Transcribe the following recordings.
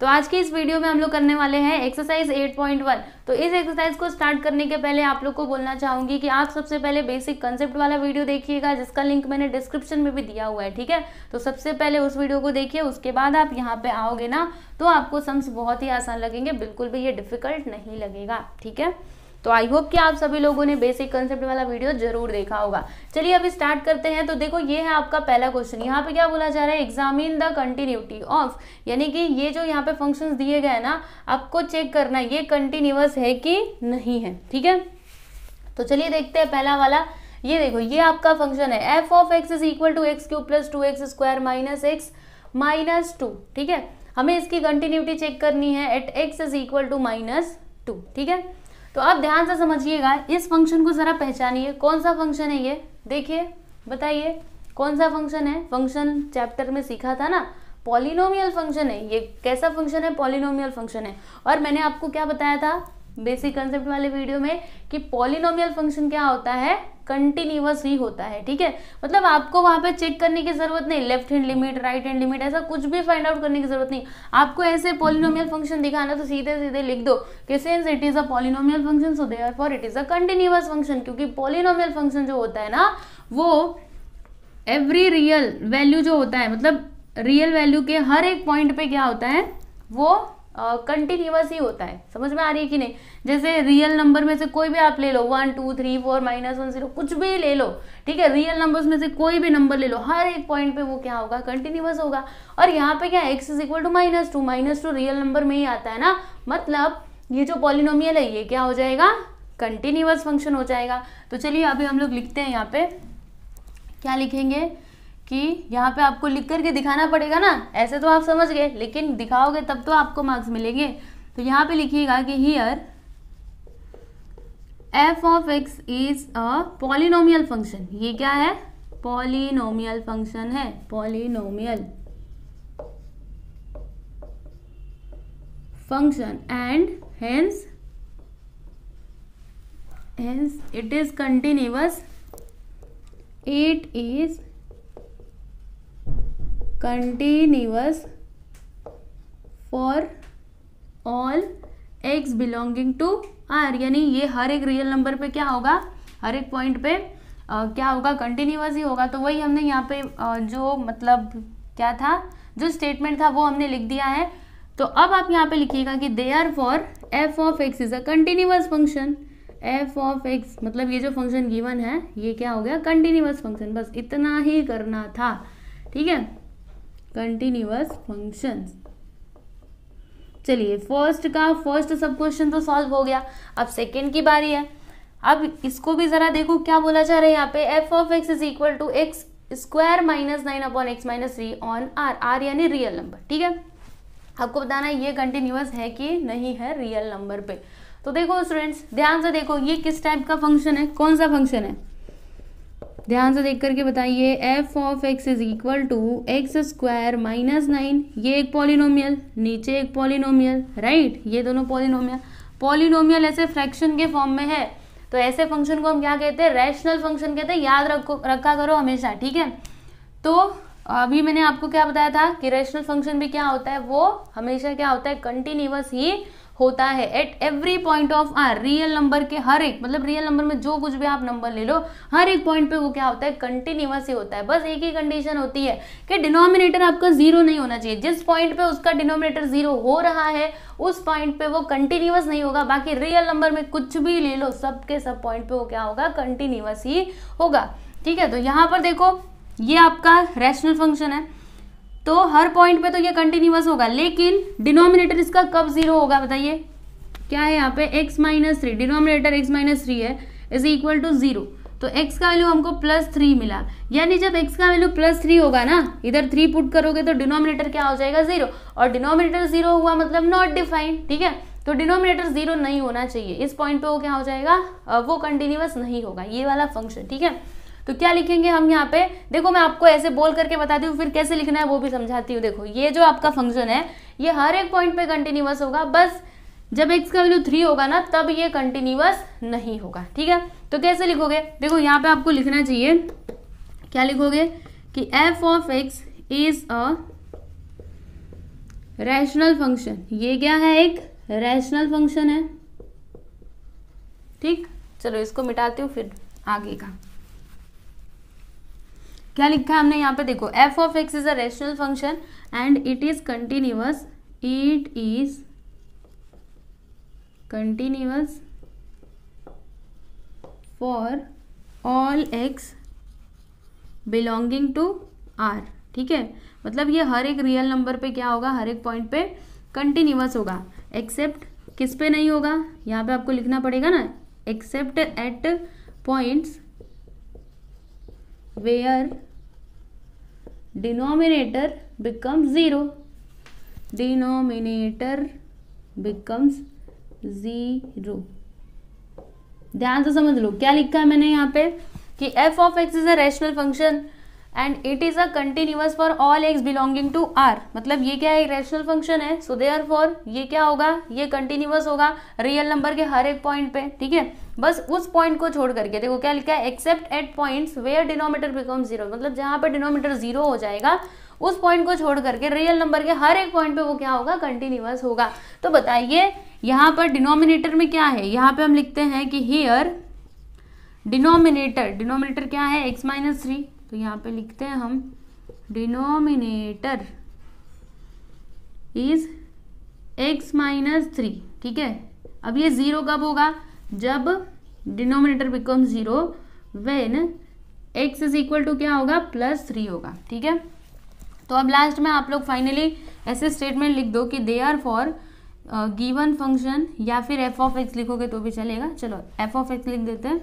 तो आज के इस वीडियो में हम लोग करने वाले हैं एक्सरसाइज 8.1 तो इस एक्सरसाइज को स्टार्ट करने के पहले आप लोग को बोलना चाहूंगी कि आप सबसे पहले बेसिक कंसेप्ट वाला वीडियो देखिएगा जिसका लिंक मैंने डिस्क्रिप्शन में भी दिया हुआ है ठीक है तो सबसे पहले उस वीडियो को देखिए उसके बाद आप यहाँ पे आओगे ना तो आपको सम्स बहुत ही आसान लगेंगे बिल्कुल भी ये डिफिकल्ट नहीं लगेगा ठीक है तो आई होप कि आप सभी लोगों ने बेसिक कंसेप्ट वाला वीडियो जरूर देखा होगा चलिए अभी स्टार्ट करते हैं तो देखो ये है आपका पहला क्वेश्चन यहाँ पे क्या बोला जा रहा है एग्जामिन द कंटिन्यूटी ऑफ यानी कि ये जो यहाँ पे फंक्शन दिए गए ना आपको चेक करना ये कंटिन्यूस है कि नहीं है ठीक है तो चलिए देखते हैं पहला वाला ये देखो ये आपका फंक्शन है f of x is equal to x cube plus two x square minus x minus two ठीक है हमें इसकी कंटिन्यूटी चेक करनी है at x is equal to minus two ठीक है तो आप ध्यान से समझिएगा इस फंक्शन को ज़रा पहचानिए कौन सा फंक्शन है ये देखिए बताइए कौन सा फंक्शन है फंक्शन चैप्टर में सीखा था ना पॉलिनोमियल फंक्शन है ये कैसा फंक्शन है पॉलिनोमियल फंक्शन है और मैंने आपको क्या बताया था बेसिक कंसेप्ट वाले वीडियो में कि पॉलिनोमियल फंक्शन क्या होता है कंटिन्यूस ही होता है ठीक है मतलब आपको वहां पे चेक करने की जरूरत नहीं left hand limit right hand limit ऐसा कुछ भी फाइंड आउट करने की जरूरत नहीं आपको ऐसे पॉलिनोमियल फंक्शन दिखाना तो सीधे सीधे लिख दो कि it is a polynomial function so therefore it is a continuous function क्योंकि पॉलिनोमियल फंक्शन जो होता है ना वो एवरी रियल वैल्यू जो होता है मतलब रियल वैल्यू के हर एक पॉइंट पे क्या होता है वो कंटिन्यूस ही होता है समझ में आ रही है कि नहीं जैसे रियल नंबर में से कोई भी आप ले लो one two three four minus one zero कुछ भी ले लो ठीक है रियल नंबर्स में से कोई भी नंबर ले लो हर एक पॉइंट पे वो क्या होगा कंटिन्यूस होगा और यहाँ पे क्या x is equal to minus two minus two real number में ही आता है ना मतलब ये जो पॉलिनोमियल है ये क्या हो जाएगा कंटिन्यूस फंक्शन हो जाएगा तो चलिए अभी हम लोग लिखते हैं यहाँ पे क्या लिखेंगे कि यहाँ पे आपको लिख करके दिखाना पड़ेगा ना ऐसे तो आप समझ गए लेकिन दिखाओगे तब तो आपको मार्क्स मिलेंगे तो यहाँ पे लिखिएगा कि here f of x is a polynomial function ये क्या है पॉलिनोमियल फंक्शन है polynomial function and hence hence it is continuous it is continuous for all x belonging to r यानी ये हर एक रियल नंबर पे क्या होगा हर एक पॉइंट पे आ, क्या होगा continuous ही होगा तो वही हमने यहाँ पे आ, जो मतलब क्या था जो स्टेटमेंट था वो हमने लिख दिया है तो अब आप यहाँ पे लिखिएगा कि therefore f of x is a continuous function f of x मतलब ये जो फंक्शन गिवन है ये क्या हो गया कंटिन्यूस फंक्शन बस इतना ही करना था ठीक है कंटिन्यूस फंक्शन चलिए फर्स्ट का फर्स्ट सब क्वेश्चन तो सॉल्व हो गया अब सेकेंड की बारी है अब इसको भी जरा देखो क्या बोला जा रहा है यहाँ पे f of x is equal to x square minus nine upon x minus three on R R यानी रियल नंबर ठीक है आपको बताना है ये कंटिन्यूस है कि नहीं है रियल नंबर पे तो देखो स्टूडेंट्स ध्यान से देखो ये किस टाइप का फंक्शन है कौन सा फंक्शन है ध्यान से देख करके बताइए f of x is equal to x square minus nine ये एक पॉलिनोमियल नीचे एक पॉलिनोमियल राइट ये दोनों पॉलिनोमियल पॉलिनोमियल ऐसे फ्रैक्शन के फॉर्म में है तो ऐसे फंक्शन को हम क्या कहते हैं रैशनल फंक्शन कहते हैं याद रखो रखा करो हमेशा ठीक है तो अभी मैंने आपको क्या बताया था कि रैशनल फंक्शन भी क्या होता है वो हमेशा क्या होता है कंटिन्यूस ही होता है at every point of R real number के हर एक मतलब रियल नंबर में जो कुछ भी आप नंबर ले लो हर एक पॉइंट पे वो क्या होता है कंटिन्यूस ही होता है बस एक ही कंडीशन होती है कि डिनोमिनेटर आपका जीरो नहीं होना चाहिए जिस पॉइंट पे उसका डिनोमिनेटर जीरो हो रहा है उस पॉइंट पे वो कंटिन्यूस नहीं होगा बाकी रियल नंबर में कुछ भी ले लो सब के सब पॉइंट पे वो क्या होगा कंटिन्यूस ही होगा ठीक है तो यहाँ पर देखो ये आपका रैशनल फंक्शन है तो हर पॉइंट पे तो ये कंटिन्यूस होगा लेकिन डिनोमिनेटर इसका कब जीरो होगा बताइए क्या है यहाँ पे x minus three denominator x minus three है इज इक्वल टू जीरो तो x का वैल्यू हमको प्लस थ्री मिला यानी जब x का वैल्यू प्लस थ्री होगा ना इधर थ्री पुट करोगे तो डिनोमिनेटर क्या हो जाएगा जीरो और डिनोमिनेटर जीरो हुआ मतलब नॉट डिफाइंड ठीक है तो डिनोमिनेटर जीरो नहीं होना चाहिए इस पॉइंट पे वो क्या हो जाएगा वो कंटिन्यूस नहीं होगा ये वाला फंक्शन ठीक है तो क्या लिखेंगे हम यहाँ पे देखो मैं आपको ऐसे बोल करके बताती हूँ फिर कैसे लिखना है वो भी समझाती हूँ देखो ये जो आपका फंक्शन है ये हर एक पॉइंट पे कंटिन्यूस होगा बस जब एक्स का वैल्यू थ्री होगा ना तब ये कंटिन्यूस नहीं होगा ठीक है तो कैसे लिखोगे देखो यहाँ पे आपको लिखना चाहिए क्या लिखोगे कि f of x is a rational function ये क्या है एक रैशनल फंक्शन है ठीक चलो इसको मिटाती हूँ फिर आगे का क्या लिखा है हमने यहाँ पे देखो f of x is a rational function and it is continuous it is continuous for all x belonging to R ठीक है मतलब ये हर एक रियल नंबर पे क्या होगा हर एक पॉइंट पे कंटिन्यूस होगा एक्सेप्ट किस पे नहीं होगा यहाँ पे आपको लिखना पड़ेगा ना except at points where denominator becomes 0 denominator becomes 0 ध्यान से समझ लो क्या लिखा है मैंने यहाँ पे कि f of x is a rational function and it is a continuous for all x belonging to R मतलब ये क्या है एक रैशनल फंक्शन है सो देयर फॉर ये क्या होगा ये कंटिन्यूअस होगा रियल नंबर के हर एक पॉइंट पे ठीक है बस उस पॉइंट को छोड़ करके देखो क्या लिखा है except at point where denominator become zero मतलब जहां पर डिनोमीटर जीरो हो जाएगा उस पॉइंट को छोड़ करके रियल नंबर के हर एक पॉइंट पे वो क्या होगा कंटिन्यूअस होगा तो बताइए यहाँ पर डिनोमिनेटर में क्या है यहाँ पे हम लिखते हैं कि हियर डिनोमिनेटर डिनोमिनेटर क्या है एक्स माइनस थ्री तो यहाँ पे लिखते हैं हम denominator is x minus three ठीक है अब ये ज़ीरो कब होगा जब denominator become zero when x is equal to क्या होगा प्लस थ्री होगा ठीक है तो अब लास्ट में आप लोग फाइनली ऐसे स्टेटमेंट लिख दो कि therefore given function या फिर एफ ऑफ एक्स लिखोगे तो भी चलेगा चलो एफ ऑफ एक्स लिख देते हैं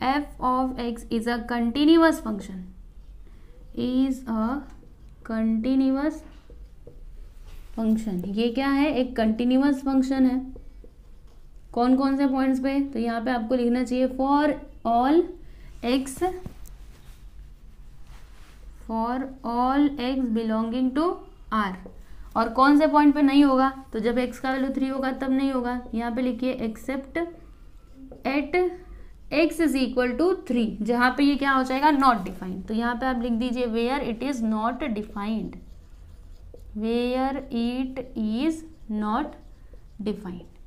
f of x is a continuous function is a continuous function ये क्या है एक continuous फंक्शन है कौन कौन से points पे तो यहाँ पे आपको लिखना चाहिए for all x for all x belonging to R और कौन से पॉइंट पे नहीं होगा तो जब एक्स का वैल्यू थ्री होगा तब नहीं होगा यहाँ पे लिखिए except at x is equal to three जहां पे ये क्या हो जाएगा नॉट डिफाइंड तो यहाँ पे आप लिख दीजिए where it is not defined where it is not defined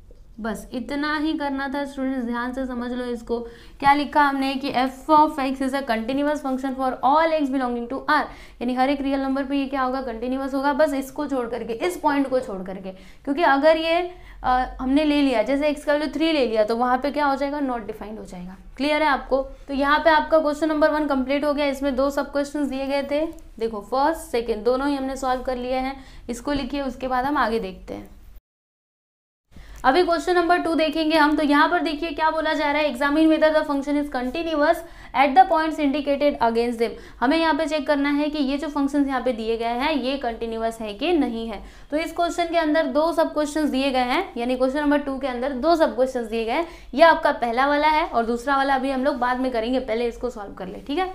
बस इतना ही करना था स्टूडेंट्स ध्यान से समझ लो इसको क्या लिखा हमने कि f of x is a continuous function for all x belonging to R यानी हर एक रियल नंबर पे ये क्या होगा कंटिन्यूस होगा बस इसको छोड़ करके इस पॉइंट को छोड़ करके क्योंकि अगर ये आ, हमने ले लिया जैसे एक्स का वैल्यू थ्री ले लिया तो वहाँ पे क्या हो जाएगा नॉट डिफाइंड हो जाएगा क्लियर है आपको तो यहाँ पे आपका क्वेश्चन नंबर वन कंप्लीट हो गया इसमें दो सब क्वेश्चन दिए गए थे देखो फर्स्ट सेकेंड दोनों ही हमने सॉल्व कर लिए हैं इसको लिखिए उसके बाद हम आगे देखते हैं अभी क्वेश्चन नंबर टू देखेंगे हम तो यहाँ पर देखिए क्या बोला जा रहा है examine whether the function is continuous at the points indicated against them हमें यहाँ पे चेक करना है कि ये जो फंक्शंस यहाँ पे दिए गए हैं ये कंटिन्यूअस है कि नहीं है तो इस क्वेश्चन के अंदर दो सब क्वेश्चन दिए गए हैं यानी क्वेश्चन नंबर टू के अंदर दो सब क्वेश्चन दिए गए हैं यह आपका पहला वाला है और दूसरा वाला अभी हम लोग बाद में करेंगे पहले इसको सॉल्व कर ले ठीक है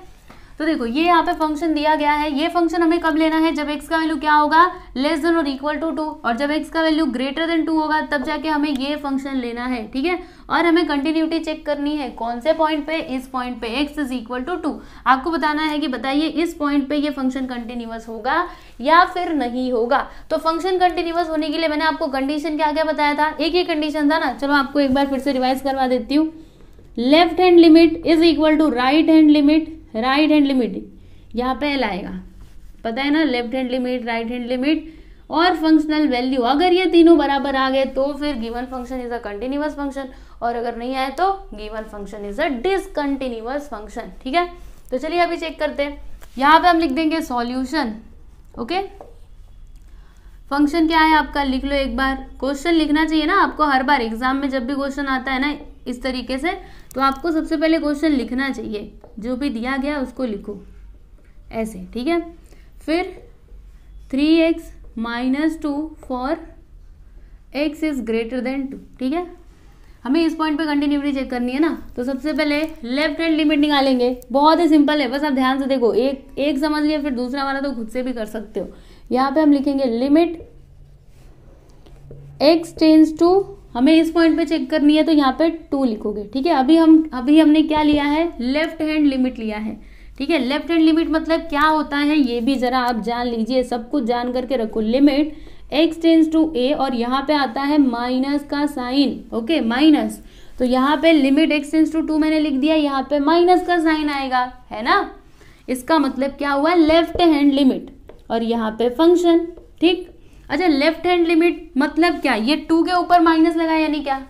तो देखो ये यहाँ पे फंक्शन दिया गया है ये फंक्शन हमें कब लेना है जब एक्स का वैल्यू क्या होगा लेस देन और इक्वल टू टू और जब एक्स का वैल्यू ग्रेटर देन टू होगा तब जाके हमें ये फंक्शन लेना है ठीक है और हमें कंटिन्यूटी चेक करनी है कौन से पॉइंट पे इस पॉइंट पे x is equal to two आपको बताना है कि बताइए इस पॉइंट पे ये फंक्शन कंटिन्यूस होगा या फिर नहीं होगा तो फंक्शन कंटिन्यूस होने के लिए मैंने आपको कंडीशन क्या क्या बताया था एक ही कंडीशन था ना चलो आपको एक बार फिर से रिवाइज करवा देती हूँ left hand limit is equal to right hand limit right hand limit यहाँ पहले आएगा पता है ना left hand limit right hand limit और फंक्शनल वैल्यू अगर ये तीनों बराबर आ गए तो फिर given function is a continuous function और अगर नहीं आए तो given function is a discontinuous function ठीक है तो चलिए अभी चेक करते हैं यहाँ पे हम लिख देंगे सॉल्यूशन ओके फंक्शन क्या है आपका लिख लो एक बार क्वेश्चन लिखना चाहिए ना आपको हर बार एग्जाम में जब भी क्वेश्चन आता है ना इस तरीके से तो आपको सबसे पहले क्वेश्चन लिखना चाहिए जो भी दिया गया उसको लिखो ऐसे ठीक है फिर three x minus two for x is greater than two ठीक है हमें इस पॉइंट पे कंटिन्यूटी चेक करनी है ना तो सबसे पहले लेफ्ट हैंड लिमिट निकालेंगे बहुत ही सिंपल है बस आप ध्यान से देखो एक एक समझ लिया फिर दूसरा वाला तो खुद से भी कर सकते हो यहाँ पे हम लिखेंगे लिमिट एक्स टेंस टू हमें इस पॉइंट पे चेक करनी है तो यहाँ पे टू लिखोगे ठीक है अभी हम अभी हमने क्या लिया है लेफ्ट हैंड लिमिट लिया है ठीक है लेफ्ट हैंड लिमिट मतलब क्या होता है ये भी ज़रा आप जान लीजिए सब कुछ जान करके रखो limit x tends to A और यहाँ पे आता है माइनस का साइन ओके माइनस तो यहाँ पे limit x tends to two मैंने लिख दिया यहाँ पे माइनस का साइन आएगा है ना इसका मतलब क्या हुआ लेफ्ट हैंड लिमिट और यहाँ पे फंक्शन ठीक अच्छा लेफ्ट हैंड लिमिट मतलब क्या ये टू के ऊपर माइनस लगा यानी क्या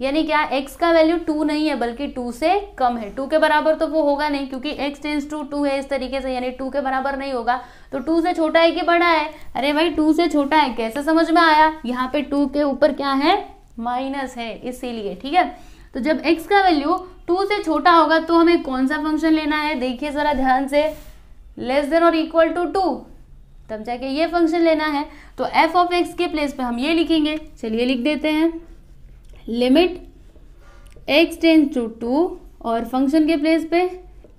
यानी क्या x का वैल्यू टू नहीं है बल्कि टू से कम है टू के बराबर तो वो होगा नहीं क्योंकि x टेंस टू टू है इस तरीके से यानी टू के बराबर नहीं होगा तो टू से छोटा है कि बड़ा है अरे भाई टू से छोटा है कैसे समझ में आया यहाँ पे टू के ऊपर क्या है माइनस है इसीलिए ठीक है तो जब एक्स का वैल्यू टू से छोटा होगा तो हमें कौन सा फंक्शन लेना है देखिए जरा ध्यान से लेस देन और इक्वल टू टू तब जाके ये फंक्शन लेना है तो एफ ऑफ एक्स के प्लेस पे हम ये लिखेंगे चलिए लिख देते हैं limit x tends to two और फंक्शन के प्लेस पे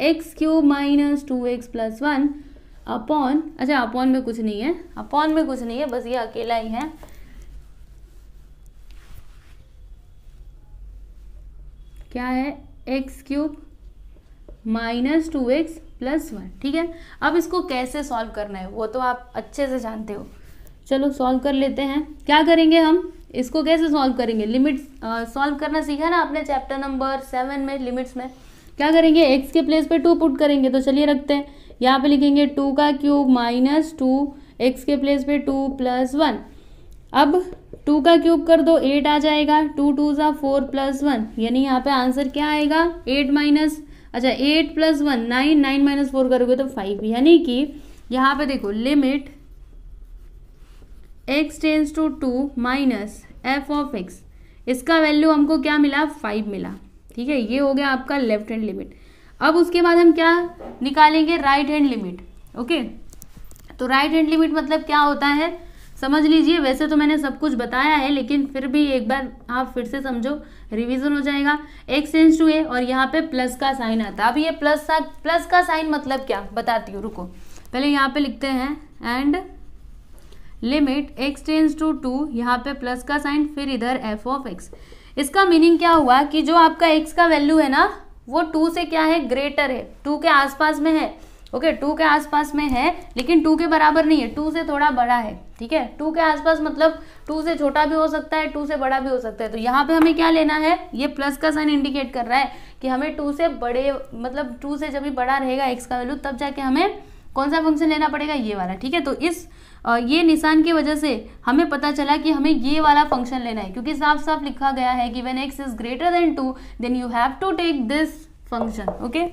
x cube minus two x plus one upon अच्छा अपॉन में कुछ नहीं है अपॉन में कुछ नहीं है बस ये अकेला ही है क्या है x cube minus two x plus one ठीक है अब इसको कैसे सॉल्व करना है वो तो आप अच्छे से जानते हो चलो सॉल्व कर लेते हैं क्या करेंगे हम इसको कैसे सॉल्व करेंगे लिमिट्स सॉल्व करना सीखा ना आपने चैप्टर नंबर सेवन में लिमिट्स में क्या करेंगे एक्स के प्लेस पे टू पुट करेंगे तो चलिए रखते हैं यहाँ पे लिखेंगे टू का क्यूब माइनस टू एक्स के प्लेस पे टू प्लस वन अब टू का क्यूब कर दो एट आ जाएगा टू टू ज़ा फोर प्लस वन यानी यहाँ पे आंसर क्या आएगा एट माइनस अच्छा eight plus one nine nine minus four करोगे तो फाइव यानी कि यहाँ पे देखो limit x tends to two minus f of x इसका वैल्यू हमको क्या मिला फाइव मिला ठीक है ये हो गया आपका लेफ्ट हैंड लिमिट अब उसके बाद हम क्या निकालेंगे राइट हैंड लिमिट ओके तो राइट हैंड लिमिट मतलब क्या होता है समझ लीजिए वैसे तो मैंने सब कुछ बताया है लेकिन फिर भी एक बार आप फिर से समझो रिवीजन हो जाएगा एक्स टेंस टू ए और यहाँ पे प्लस का साइन आता है अब ये प्लस का प्लस का साइन मतलब क्या बताती हूँ रुको पहले यहाँ पे लिखते हैं and limit x tends to two यहाँ पे प्लस का साइन फिर इधर एफ ऑफ एक्स इसका मीनिंग क्या हुआ कि जो आपका एक्स का वैल्यू है ना वो टू से क्या है ग्रेटर है टू के आसपास में है ओके टू के आसपास में है लेकिन टू के बराबर नहीं है टू से थोड़ा बड़ा है ठीक है टू के आसपास मतलब टू से छोटा भी हो सकता है टू से बड़ा भी हो सकता है तो यहाँ पे हमें क्या लेना है ये प्लस का साइन इंडिकेट कर रहा है कि हमें टू से बड़े मतलब टू से जब भी बड़ा रहेगा एक्स का वैल्यू तब जाके हमें कौन सा फंक्शन लेना पड़ेगा ये वाला ठीक है तो इस ये निशान की वजह से हमें पता चला कि हमें ये वाला फंक्शन लेना है क्योंकि साफ साफ लिखा गया है कि when x is greater than two then you have to take this function okay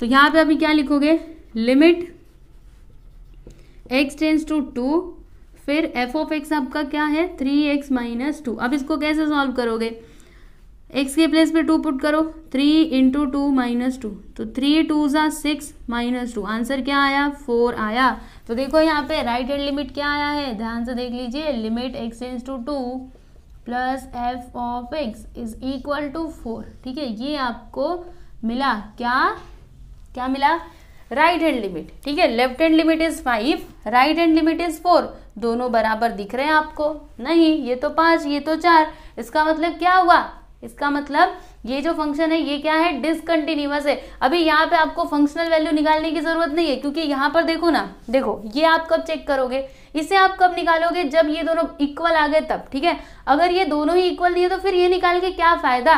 तो यहाँ पे अभी क्या लिखोगे limit x tends to two फिर एफ ऑफ एक्स आपका क्या है थ्री एक्स माइनस टू अब इसको कैसे सॉल्व करोगे एक्स के प्लेस पे टू पुट करो three into two minus two तो थ्री टू ज़ा सिक्स माइनस टू आंसर क्या आया फोर आया तो देखो यहाँ पे राइट हैंड लिमिट क्या आया है ध्यान से देख लीजिए limit x tends to two plus f of x is equal to four ठीक है ये आपको मिला क्या क्या मिला राइट हैंड लिमिट ठीक है left hand limit is five right hand limit is four दोनों बराबर दिख रहे हैं आपको नहीं ये तो पांच ये तो चार इसका मतलब क्या हुआ इसका मतलब ये जो फंक्शन है ये क्या है डिसकंटिन्यूअस है अभी यहाँ पे आपको फंक्शनल वैल्यू निकालने की जरूरत नहीं है क्योंकि यहाँ पर देखो ना देखो ये आप कब चेक करोगे इसे आप कब निकालोगे जब ये दोनों इक्वल आ गए तब ठीक है अगर ये दोनों ही इक्वल नहीं है तो फिर ये निकाल के क्या फायदा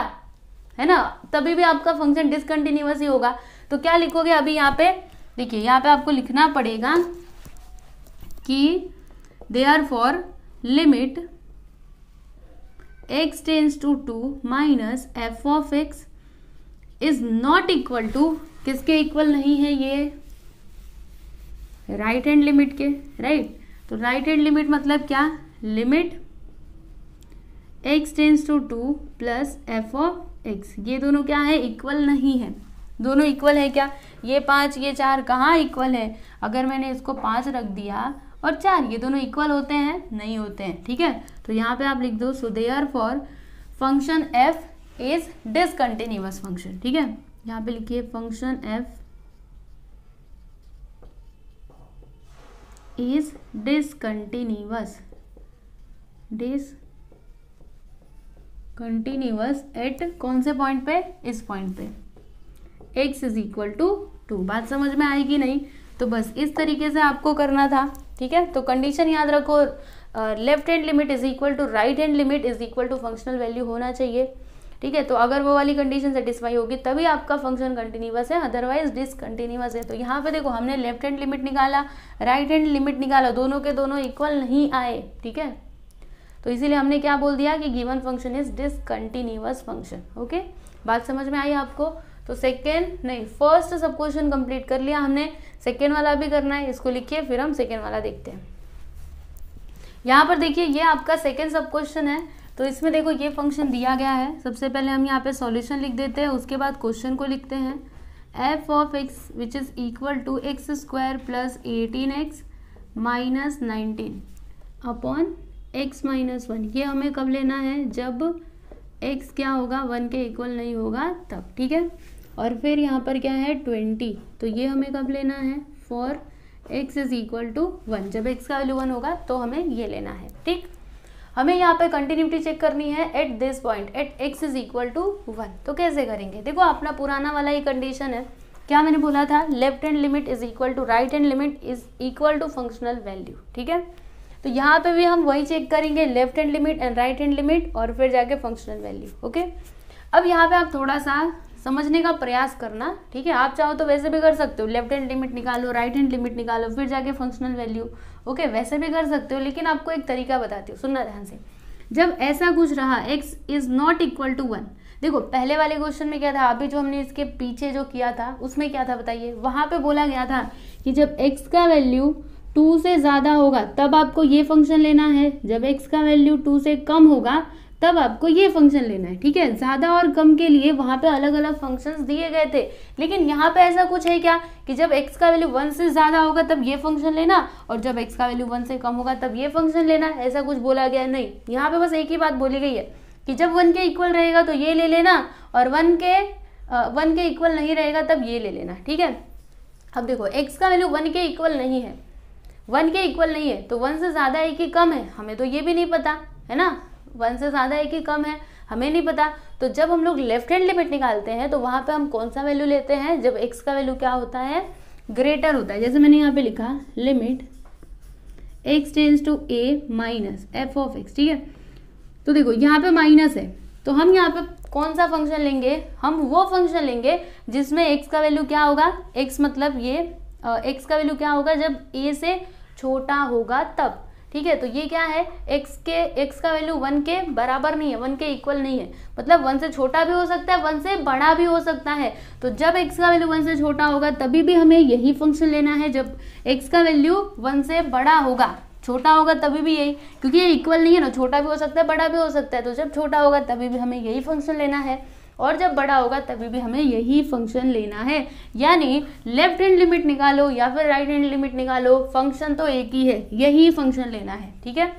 है ना तभी भी आपका फंक्शन डिसकंटिन्यूअस ही होगा तो क्या लिखोगे अभी यहाँ पे देखिए यहाँ पे आपको लिखना पड़ेगा कि therefore limit x tends to two minus f of x is not equal to किसके इक्वल नहीं है ये राइट हैंड लिमिट के राइट right? तो राइट हैंड लिमिट मतलब क्या limit x tends to two plus f of x ये दोनों क्या है इक्वल नहीं है दोनों इक्वल है क्या ये पाँच ये चार कहाँ इक्वल है अगर मैंने इसको पाँच रख दिया और चार ये दोनों इक्वल होते हैं नहीं होते हैं ठीक है तो यहाँ पे आप लिख दो so therefore function f is discontinuous function ठीक है यहाँ पे लिखिए function f is discontinuous discontinuous at कौन से पॉइंट पे इस पॉइंट पे x is equal to two बात समझ में आएगी नहीं तो बस इस तरीके से आपको करना था ठीक है तो कंडीशन याद रखो left hand limit is equal to right hand limit is equal to functional value होना चाहिए ठीक है तो अगर वो वाली कंडीशन सेटिस्फाई होगी तभी आपका फंक्शन कंटिन्यूस है अदरवाइज डिसकंटिन्यूस है तो यहाँ पे देखो हमने लेफ्ट हैंड लिमिट निकाला राइट हैंड लिमिट निकाला दोनों के दोनों इक्वल नहीं आए ठीक है तो इसीलिए हमने क्या बोल दिया कि given function is discontinuous function okay बात समझ में आई आपको तो सेकेंड नहीं फर्स्ट सब क्वेश्चन कंप्लीट कर लिया हमने सेकेंड वाला भी करना है इसको लिखिए फिर हम सेकेंड वाला देखते हैं यहाँ पर देखिए ये आपका सेकेंड सब क्वेश्चन है तो इसमें देखो ये फंक्शन दिया गया है सबसे पहले हम यहाँ पे सॉल्यूशन लिख देते हैं उसके बाद क्वेश्चन को लिखते हैं f of x which is equal to x square plus eighteen x minus nineteen upon x minus one ये हमें कब लेना है जब एक्स क्या होगा वन के इक्वल नहीं होगा तब ठीक है और फिर यहाँ पर क्या है ट्वेंटी तो ये हमें कब लेना है for x is equal to one जब एक्स का वैल्यू वन होगा तो हमें ये लेना है ठीक हमें यहाँ पर कंटिन्यूटी चेक करनी है at this point at x is equal to one तो कैसे करेंगे देखो अपना पुराना वाला ही कंडीशन है क्या मैंने बोला था left hand limit is equal to right hand limit is equal to functional value ठीक है तो यहाँ पे भी हम वही चेक करेंगे left hand limit and right hand limit और फिर जाके फंक्शनल वैल्यू ओके अब यहाँ पे आप थोड़ा सा समझने का प्रयास करना ठीक है आप चाहो तो वैसे भी कर सकते हो लेफ्ट हैंड लिमिट निकालो राइट हैंड लिमिट निकालो फिर जाके फंक्शनल वैल्यू ओके वैसे भी कर सकते हो लेकिन आपको एक तरीका बताती हूँ सुनना ध्यान से जब ऐसा कुछ रहा x is not equal to one देखो पहले वाले क्वेश्चन में क्या था अभी जो हमने इसके पीछे जो किया था उसमें क्या था बताइए वहां पे बोला गया था कि जब x का वैल्यू टू से ज़्यादा होगा तब आपको ये फंक्शन लेना है जब x का वैल्यू टू से कम होगा तब आपको ये फंक्शन लेना है ठीक है ज़्यादा और कम के लिए वहाँ पे अलग अलग फंक्शंस दिए गए थे लेकिन यहाँ पे ऐसा कुछ है क्या कि जब x का वैल्यू वन से ज़्यादा होगा तब ये फंक्शन लेना और जब x का वैल्यू वन से कम होगा तब ये फंक्शन लेना ऐसा कुछ बोला गया नहीं यहाँ पे बस एक ही बात बोली गई है कि जब वन के इक्वल रहेगा तो ये ले लेना और वन के वन के इक्वल नहीं रहेगा तब ये ले लेना ठीक है अब देखो एक्स का वैल्यू वन के इक्वल नहीं है वन के इक्वल नहीं है तो वन से ज़्यादा है कि कम है हमें तो ये भी नहीं पता है ना वन से ज़्यादा है कि कम है हमें नहीं पता तो जब हम लोग लेफ्ट हैंड लिमिट निकालते हैं तो वहाँ पे हम कौन सा वैल्यू लेते हैं जब एक्स का वैल्यू क्या होता है ग्रेटर होता है जैसे मैंने यहाँ पे लिखा limit x tends to a minus f of x ठीक है तो देखो यहाँ पे माइनस है तो हम यहाँ पे कौन सा फंक्शन लेंगे हम वो फंक्शन लेंगे जिसमें एक्स का वैल्यू क्या होगा एक्स मतलब ये एक्स का वैल्यू क्या होगा जब ए से छोटा होगा तब ठीक है तो ये क्या है एक्स के एक्स का वैल्यू वन के बराबर नहीं है वन के इक्वल नहीं है मतलब वन से छोटा भी हो सकता है वन से बड़ा भी हो सकता है तो जब एक्स का वैल्यू वन से छोटा होगा तभी भी हमें यही फंक्शन लेना है जब एक्स का वैल्यू वन से बड़ा होगा छोटा होगा तभी भी यही क्योंकि ये इक्वल नहीं है ना छोटा भी हो सकता है बड़ा भी हो सकता है तो जब छोटा होगा तभी भी हमें यही फंक्शन लेना है और जब बड़ा होगा तभी भी हमें यही फंक्शन लेना है यानी लेफ्ट हैंड लिमिट निकालो या फिर राइट हैंड लिमिट निकालो फंक्शन तो एक ही है यही फंक्शन लेना है ठीक है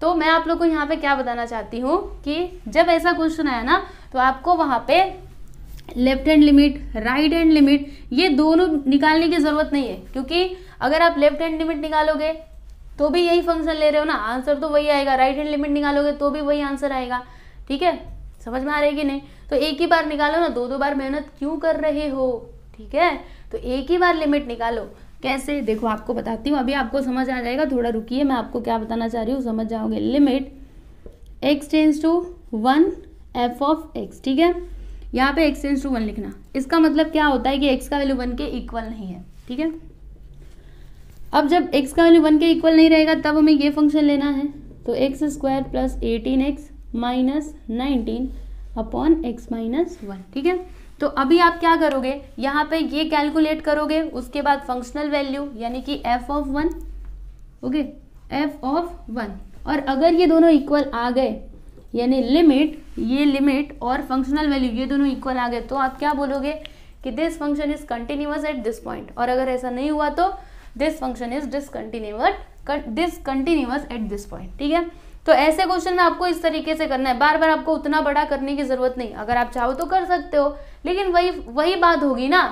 तो मैं आप लोग को यहाँ पे क्या बताना चाहती हूँ कि जब ऐसा क्वेश्चन आया ना तो आपको वहाँ पे left hand limit right hand limit ये दोनों निकालने की ज़रूरत नहीं है क्योंकि अगर आप लेफ्ट हैंड लिमिट निकालोगे तो भी यही फंक्शन ले रहे हो ना आंसर तो वही आएगा राइट हैंड लिमिट निकालोगे तो भी वही आंसर आएगा ठीक है समझ में आ रही कि नहीं तो एक ही बार निकालो ना दो दो बार मेहनत क्यों कर रहे हो ठीक है तो एक ही बार लिमिट निकालो कैसे देखो आपको बताती हूँ अभी आपको समझ आ जाएगा थोड़ा रुकिए मैं आपको क्या बताना चाह रही हूँ समझ जाओगे limit x tends to one f of x ठीक है यहाँ पे एक्स टेंस टू वन लिखना इसका मतलब क्या होता है कि एक्स का वैल्यू वन के इक्वल नहीं है ठीक है अब जब एक्स का वैल्यू वन के इक्वल नहीं रहेगा तब हमें ये फंक्शन लेना है तो x square plus eighteen x minus nineteen upon x minus one ठीक है तो अभी आप क्या करोगे यहाँ पे ये कैलकुलेट करोगे उसके बाद फंक्शनल वैल्यू यानी कि f of one okay f of one और अगर ये दोनों इक्वल आ गए यानी लिमिट ये लिमिट और फंक्शनल वैल्यू ये दोनों इक्वल आ गए तो आप क्या बोलोगे कि this function is continuous at this point और अगर ऐसा नहीं हुआ तो this function is discontinuous discontinuous at this point ठीक है तो ऐसे क्वेश्चन में आपको इस तरीके से करना है बार बार आपको उतना बड़ा करने की ज़रूरत नहीं अगर आप चाहो तो कर सकते हो लेकिन वही वही बात होगी ना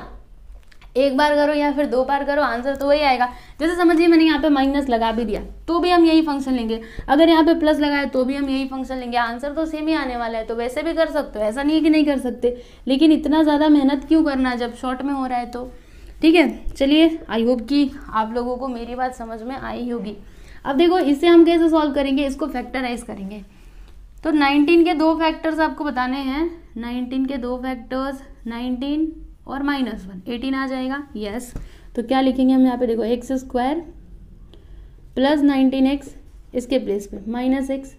एक बार करो या फिर दो बार करो आंसर तो वही आएगा जैसे समझिए मैंने यहाँ पे माइनस लगा भी दिया तो भी हम यही फंक्शन लेंगे अगर यहाँ पे प्लस लगाए तो भी हम यही फंक्शन लेंगे आंसर तो सेम ही आने वाला है तो वैसे भी कर सकते हो ऐसा नहीं है कि नहीं कर सकते लेकिन इतना ज़्यादा मेहनत क्यों करना जब शॉर्ट में हो रहा है तो ठीक है चलिए आई होप कि आप लोगों को मेरी बात समझ में आई होगी अब देखो इसे हम कैसे सॉल्व करेंगे इसको फैक्टराइज करेंगे तो 19 के दो फैक्टर्स आपको बताने हैं 19 के दो फैक्टर्स 19 और माइनस वन एटीन आ जाएगा यस तो क्या लिखेंगे हम यहाँ पे देखो x square plus nineteen x इसके प्लेस पे माइनस एक्स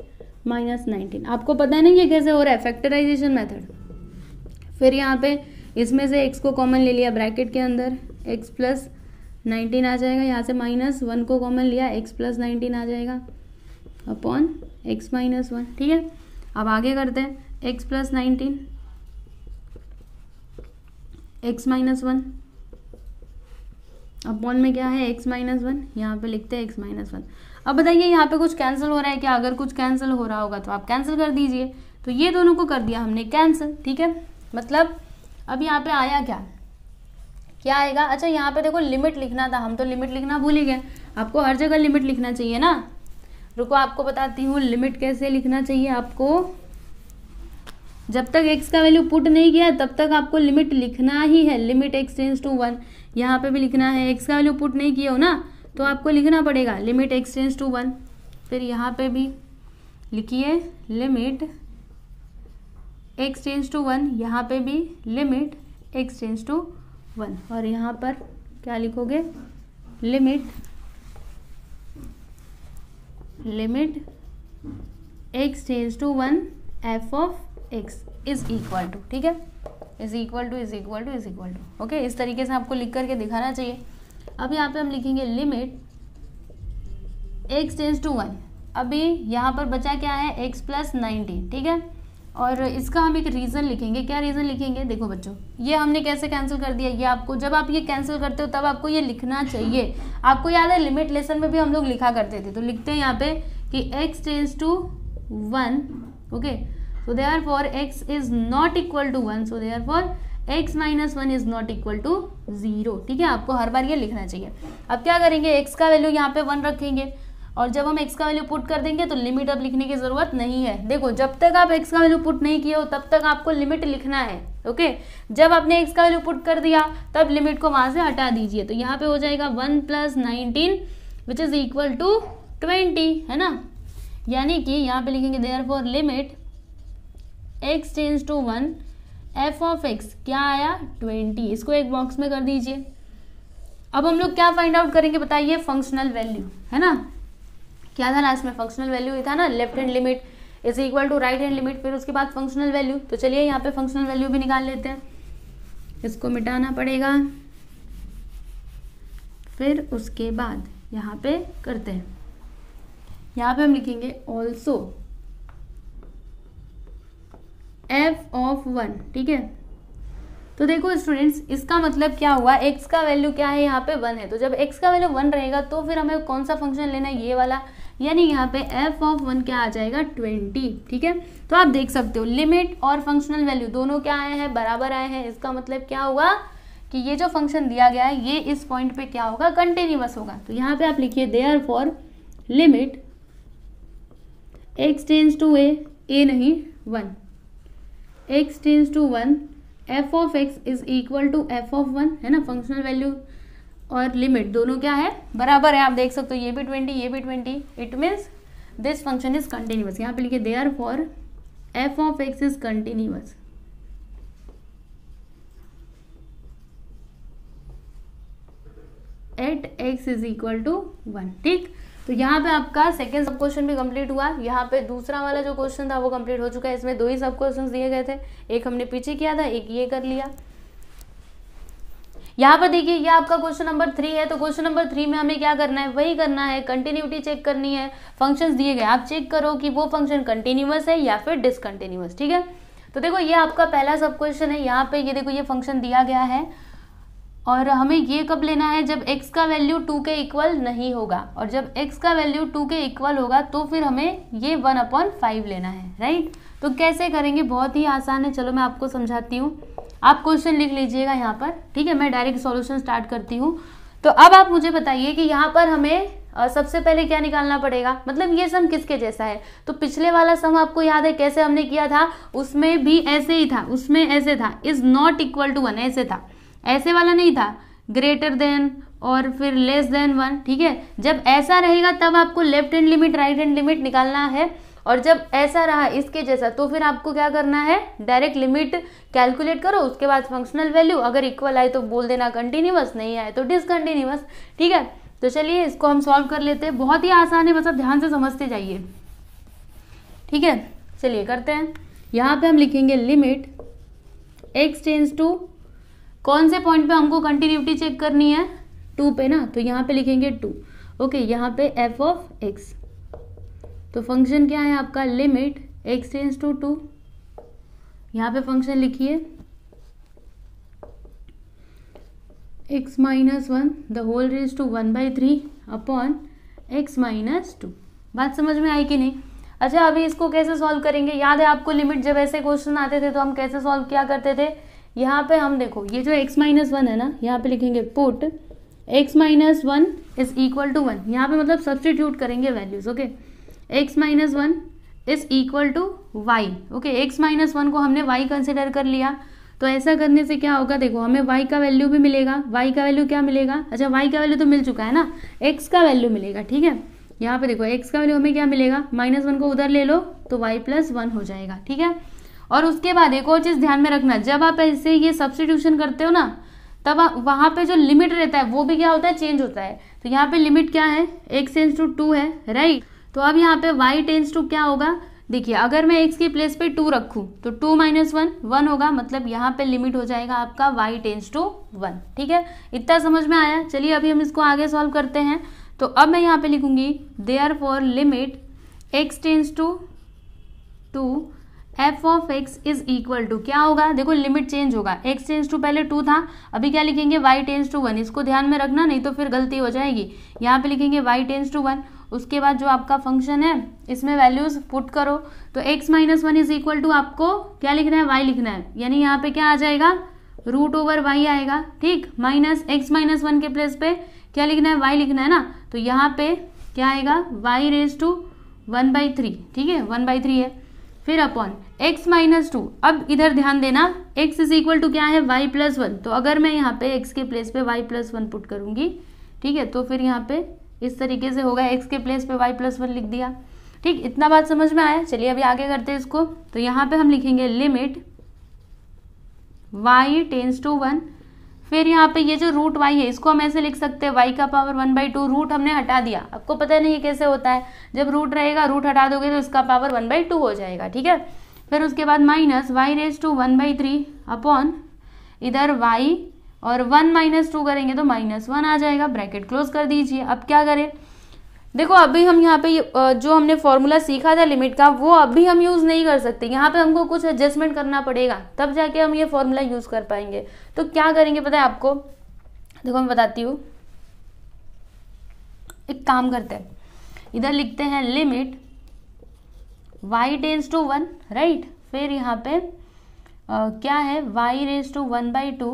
माइनस नाइनटीन आपको पता नहीं ये कैसे हो रहा है फैक्टराइजेशन मेथड फिर यहाँ पे इसमें से एक्स को कॉमन ले लिया ब्रैकेट के अंदर एक्स प्लस नाइनटीन आ जाएगा यहाँ से माइनस वन को कॉमन लिया एक्स प्लस नाइनटीन आ जाएगा अपॉन एक्स माइनस वन ठीक है अब आगे करते हैं x plus nineteen x minus one upon में क्या है एक्स माइनस वन यहाँ पे लिखते हैं एक्स माइनस वन अब बताइए यहाँ पे कुछ कैंसिल हो रहा है क्या अगर कुछ कैंसिल हो रहा होगा तो आप कैंसिल कर दीजिए तो ये दोनों को कर दिया हमने कैंसिल ठीक है मतलब अब यहाँ पे आया क्या क्या आएगा अच्छा यहाँ पे देखो लिमिट लिखना था हम तो लिमिट लिखना भूल ही गए आपको हर जगह लिमिट लिखना चाहिए ना रुको आपको बताती हूँ लिमिट कैसे लिखना चाहिए आपको जब तक एक्स का वैल्यू पुट नहीं किया तब तक आपको लिमिट लिखना ही है limit x tends to one यहाँ पे भी लिखना है एक्स का वैल्यू पुट नहीं किया हो ना तो आपको लिखना पड़ेगा limit x tends to one फिर यहाँ पे भी लिखिए limit x tends to one यहाँ पे भी limit x tends to one और यहाँ पर क्या लिखोगे limit limit x change to one f of x is equal to ठीक है is equal to is equal to is equal to okay इस तरीके से आपको लिख करके दिखाना चाहिए अब यहाँ पे हम लिखेंगे limit x change to one अभी यहाँ पर बचा क्या है एक्स प्लस नाइनटीन ठीक है और इसका हम एक रीज़न लिखेंगे क्या रीज़न लिखेंगे देखो बच्चों ये हमने कैसे कैंसिल कर दिया ये आपको जब आप ये कैंसिल करते हो तब आपको ये लिखना चाहिए आपको याद है लिमिट लेसन में भी हम लोग लिखा करते थे तो लिखते हैं यहाँ पे कि x tends to one okay so are for x is not equal to one so are for x minus one is not equal to zero ठीक है आपको हर बार ये लिखना चाहिए अब क्या करेंगे x का वैल्यू यहाँ पे वन रखेंगे और जब हम एक्स का वैल्यू पुट कर देंगे तो लिमिट अब लिखने की ज़रूरत नहीं है देखो जब तक आप एक्स का वैल्यू पुट नहीं किए हो तब तक आपको लिमिट लिखना है ओके जब आपने एक्स का वैल्यू पुट कर दिया तब लिमिट को वहाँ से हटा दीजिए तो यहाँ पे हो जाएगा one plus nineteen which is equal to twenty है ना यानी कि यहाँ पे लिखेंगे therefore limit x change to one f of x क्या आया ट्वेंटी इसको एक बॉक्स में कर दीजिए अब हम लोग क्या फाइंड आउट करेंगे बताइए फंक्शनल वैल्यू है ना क्या था ना इसमें फंक्शनल वैल्यू था ना left hand limit is equal to right hand limit फिर उसके बाद फंक्शनल वैल्यू तो चलिए यहाँ पे फंक्शनल वैल्यू भी निकाल लेते हैं इसको मिटाना पड़ेगा फिर उसके बाद यहाँ पे करते हैं यहाँ पे हम लिखेंगे ऑल्सो एफ ऑफ वन ठीक है तो देखो स्टूडेंट्स इसका मतलब क्या हुआ एक्स का वैल्यू क्या है यहाँ पे वन है तो जब एक्स का वैल्यू वन रहेगा तो फिर हमें कौन सा फंक्शन लेना है ये वाला यानी यहाँ पे एफ ऑफ वन क्या आ जाएगा ट्वेंटी ठीक है तो आप देख सकते हो लिमिट और फंक्शनल वैल्यू दोनों क्या आए हैं बराबर आए हैं इसका मतलब क्या हुआ कि ये जो फंक्शन दिया गया है ये इस पॉइंट पे क्या होगा कंटिन्यूस होगा तो यहाँ पे आप लिखिए therefore limit x tends to a a नहीं one x tends to one f of x is equal to f of one है ना फंक्शनल वैल्यू और लिमिट दोनों क्या है बराबर है आप देख सकते हो ये भी ट्वेंटी ये भी twenty it means this function is continuous यहाँ पे लिखे therefore f of x is continuous at x is equal to one ठीक तो यहाँ पे आपका सेकेंड सब क्वेश्चन भी कंप्लीट हुआ यहाँ पे दूसरा वाला जो क्वेश्चन था वो कंप्लीट हो चुका है इसमें दो ही सब क्वेश्चन दिए गए थे एक हमने पीछे किया था एक ये कर लिया यहाँ पर देखिए ये आपका क्वेश्चन नंबर थ्री है तो क्वेश्चन नंबर थ्री में हमें क्या करना है वही करना है कंटिन्यूटी चेक करनी है फंक्शन दिए गए आप चेक करो कि वो फंक्शन कंटिन्यूस है या फिर डिसकंटिन्यूस ठीक है तो देखो ये आपका पहला सब क्वेश्चन है यहाँ पे ये देखो ये फंक्शन दिया गया है और हमें ये कब लेना है जब x का वैल्यू टू के इक्वल नहीं होगा और जब x का वैल्यू टू के इक्वल होगा तो फिर हमें ये वन अपॉन फाइव लेना है राइट तो कैसे करेंगे बहुत ही आसान है चलो मैं आपको समझाती हूँ आप क्वेश्चन लिख लीजिएगा यहाँ पर ठीक है मैं डायरेक्ट सॉल्यूशन स्टार्ट करती हूँ तो अब आप मुझे बताइए कि यहाँ पर हमें सबसे पहले क्या निकालना पड़ेगा मतलब ये सम किसके जैसा है तो पिछले वाला सम आपको याद है कैसे हमने किया था उसमें भी ऐसे ही था उसमें ऐसे था is not equal to one ऐसे था ऐसे वाला नहीं था ग्रेटर देन और फिर लेस देन वन ठीक है जब ऐसा रहेगा तब आपको left hand limit right hand limit निकालना है और जब ऐसा रहा इसके जैसा तो फिर आपको क्या करना है डायरेक्ट लिमिट कैलकुलेट करो उसके बाद फंक्शनल वैल्यू अगर इक्वल आए तो बोल देना कंटिन्यूस नहीं आए तो डिसकंटिन्यूस ठीक है तो चलिए इसको हम सॉल्व कर लेते हैं बहुत ही आसान है मतलब ध्यान से समझते जाइए ठीक है चलिए करते हैं यहाँ पे हम लिखेंगे लिमिट एक्स टेंस टू कौन से पॉइंट पे हमको कंटिन्यूटी चेक करनी है टू पे ना तो यहाँ पे लिखेंगे टू ओके यहाँ पे एफ ऑफ एक्स तो फंक्शन क्या है आपका limit x tends to two यहाँ पे फंक्शन लिखिए x minus one the whole raise to one by three upon x minus two बात समझ में आई कि नहीं अच्छा अभी इसको कैसे सॉल्व करेंगे याद है आपको लिमिट जब ऐसे क्वेश्चन आते थे तो हम कैसे सॉल्व क्या करते थे यहाँ पे हम देखो ये जो x माइनस वन है ना यहाँ पे लिखेंगे put x minus one is equal to one यहाँ पे मतलब सब्सटीट्यूट करेंगे values okay okay? X minus one is equal to y okay x minus one को हमने वाई कंसिडर कर लिया तो ऐसा करने से क्या होगा देखो हमें वाई का वैल्यू भी मिलेगा वाई का वैल्यू क्या मिलेगा अच्छा वाई का वैल्यू तो मिल चुका है ना एक्स का वैल्यू मिलेगा ठीक है यहाँ पे देखो एक्स का वैल्यू हमें क्या मिलेगा माइनस वन को उधर ले लो तो वाई प्लस वन हो जाएगा ठीक है और उसके बाद एक और चीज़ ध्यान में रखना जब आप ऐसे ये सब्सटीट्यूशन करते हो ना तब वहाँ पे जो लिमिट रहता है वो भी क्या होता है चेंज होता है तो यहाँ पे लिमिट क्या है एक्स टेंस टू टू है राइट तो अब यहाँ पे y टेंस टू क्या होगा देखिए अगर मैं x की प्लेस पे टू रखूँ तो टू माइनस वन वन होगा मतलब यहाँ पे लिमिट हो जाएगा आपका y टेंस टू वन ठीक है इतना समझ में आया चलिए अभी हम इसको आगे सॉल्व करते हैं तो अब मैं यहाँ पे लिखूंगी therefore limit x tends to two f of x is equal to क्या होगा देखो लिमिट चेंज होगा एक्स टेंस टू पहले टू था अभी क्या लिखेंगे वाई टेंस टू वन इसको ध्यान में रखना नहीं तो फिर गलती हो जाएगी यहाँ पे लिखेंगे वाई टेंस टू वन उसके बाद जो आपका फंक्शन है इसमें वैल्यूज पुट करो तो x minus one is equal to आपको क्या लिखना है y लिखना है यानी यहाँ पे क्या आ जाएगा रूट ओवर वाई आएगा ठीक माइनस एक्स माइनस वन के प्लेस पे क्या लिखना है वाई लिखना है ना तो यहाँ पे क्या आएगा y raise to one by three ठीक है वन बाई थ्री है फिर अपॉन एक्स माइनस टू अब इधर ध्यान देना एक्स इज इक्वल टू क्या है वाई प्लस वन तो अगर मैं यहाँ पे एक्स के प्लेस पे वाई प्लस वन पुट करूंगी ठीक है तो फिर यहाँ पे इस तरीके से होगा एक्स के प्लेस पे वाई प्लस वन लिख दिया ठीक इतना बात समझ में आया चलिए अभी आगे करते हैं इसको तो यहाँ पे हम लिखेंगे limit y tends to one फिर यहाँ पे ये जो रूट वाई है इसको हम ऐसे लिख सकते हैं वाई का power one by two root हमने हटा दिया आपको पता नहीं ये कैसे होता है जब रूट रहेगा रूट हटा दोगे तो इसका पावर वन बाई टू हो जाएगा ठीक है फिर उसके बाद minus y raise to one by three upon इधर वाई और वन माइनस टू करेंगे तो माइनस वन आ जाएगा ब्रैकेट क्लोज कर दीजिए अब क्या करें देखो अभी हम यहाँ पे जो हमने फॉर्मूला सीखा था लिमिट का वो अभी हम यूज़ नहीं कर सकते यहाँ पे हमको कुछ एडजस्टमेंट करना पड़ेगा तब जाके हम ये फॉर्मूला यूज़ कर पाएंगे तो क्या करेंगे पता है आपको देखो मैं बताती हूँ एक काम करते हैं इधर लिखते हैं limit y tends to one right फिर यहाँ पे आ, क्या है y raise to one by two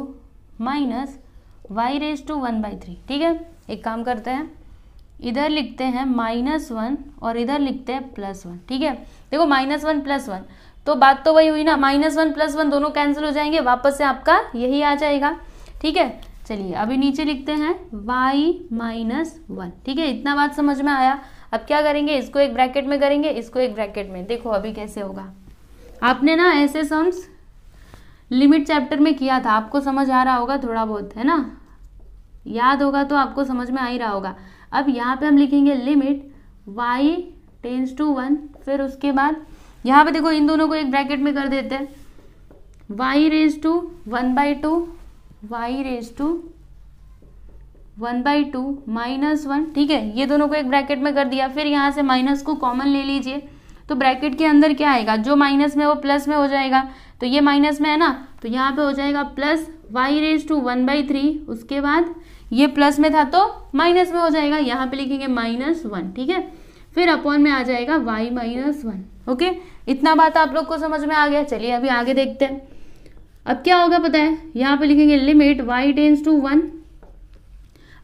minus y raise to one by three ठीक है एक काम करते हैं इधर लिखते हैं माइनस वन और इधर लिखते हैं प्लस वन ठीक है देखो माइनस वन प्लस वन तो बात तो वही हुई ना माइनस वन प्लस वन दोनों कैंसिल हो जाएंगे वापस से आपका यही आ जाएगा ठीक है चलिए अभी नीचे लिखते हैं y माइनस वन ठीक है इतना बात समझ में आया अब क्या करेंगे इसको एक ब्रैकेट में करेंगे इसको एक ब्रैकेट में देखो अभी कैसे होगा आपने ना ऐसे सम्स लिमिट चैप्टर में किया था आपको समझ आ रहा होगा थोड़ा बहुत है ना याद होगा तो आपको समझ में आ ही रहा होगा अब यहाँ पे हम लिखेंगे limit y tends to one फिर उसके बाद यहाँ पे देखो इन दोनों को एक ब्रैकेट में कर देते हैं y raise to one by two y raise to one by two minus one ठीक है ये दोनों को एक ब्रैकेट में कर दिया फिर यहाँ से माइनस को कॉमन ले लीजिए तो ब्रैकेट के अंदर क्या आएगा जो माइनस में वो प्लस में हो जाएगा तो ये माइनस में है ना तो यहाँ पे हो जाएगा plus y raise to one by three उसके बाद ये प्लस में था तो माइनस में हो जाएगा यहाँ पे लिखेंगे माइनस वन ठीक है फिर अपॉन में आ जाएगा वाई माइनस वन ओके इतना बात आप लोग को समझ में आ गया चलिए अभी आगे देखते हैं अब क्या होगा पता है यहाँ पे लिखेंगे limit y tends to one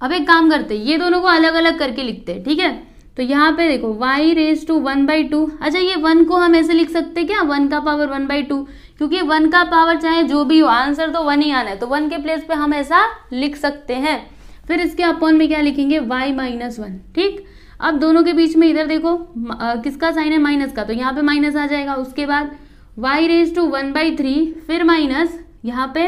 अब एक काम करते हैं ये दोनों को अलग अलग करके लिखते हैं ठीक है तो यहाँ पे देखो y raise to one by two अच्छा ये वन को हम ऐसे लिख सकते हैं क्या वन का पावर वन बाई टू क्योंकि वन का पावर चाहे जो भी हो आंसर तो वन ही आना है तो वन के प्लेस पे हम ऐसा लिख सकते हैं फिर इसके अपॉन में क्या लिखेंगे y माइनस वन ठीक अब दोनों के बीच में इधर देखो आ, किसका साइन है माइनस का तो यहाँ पे माइनस आ जाएगा उसके बाद y raise to one by three फिर माइनस यहाँ पे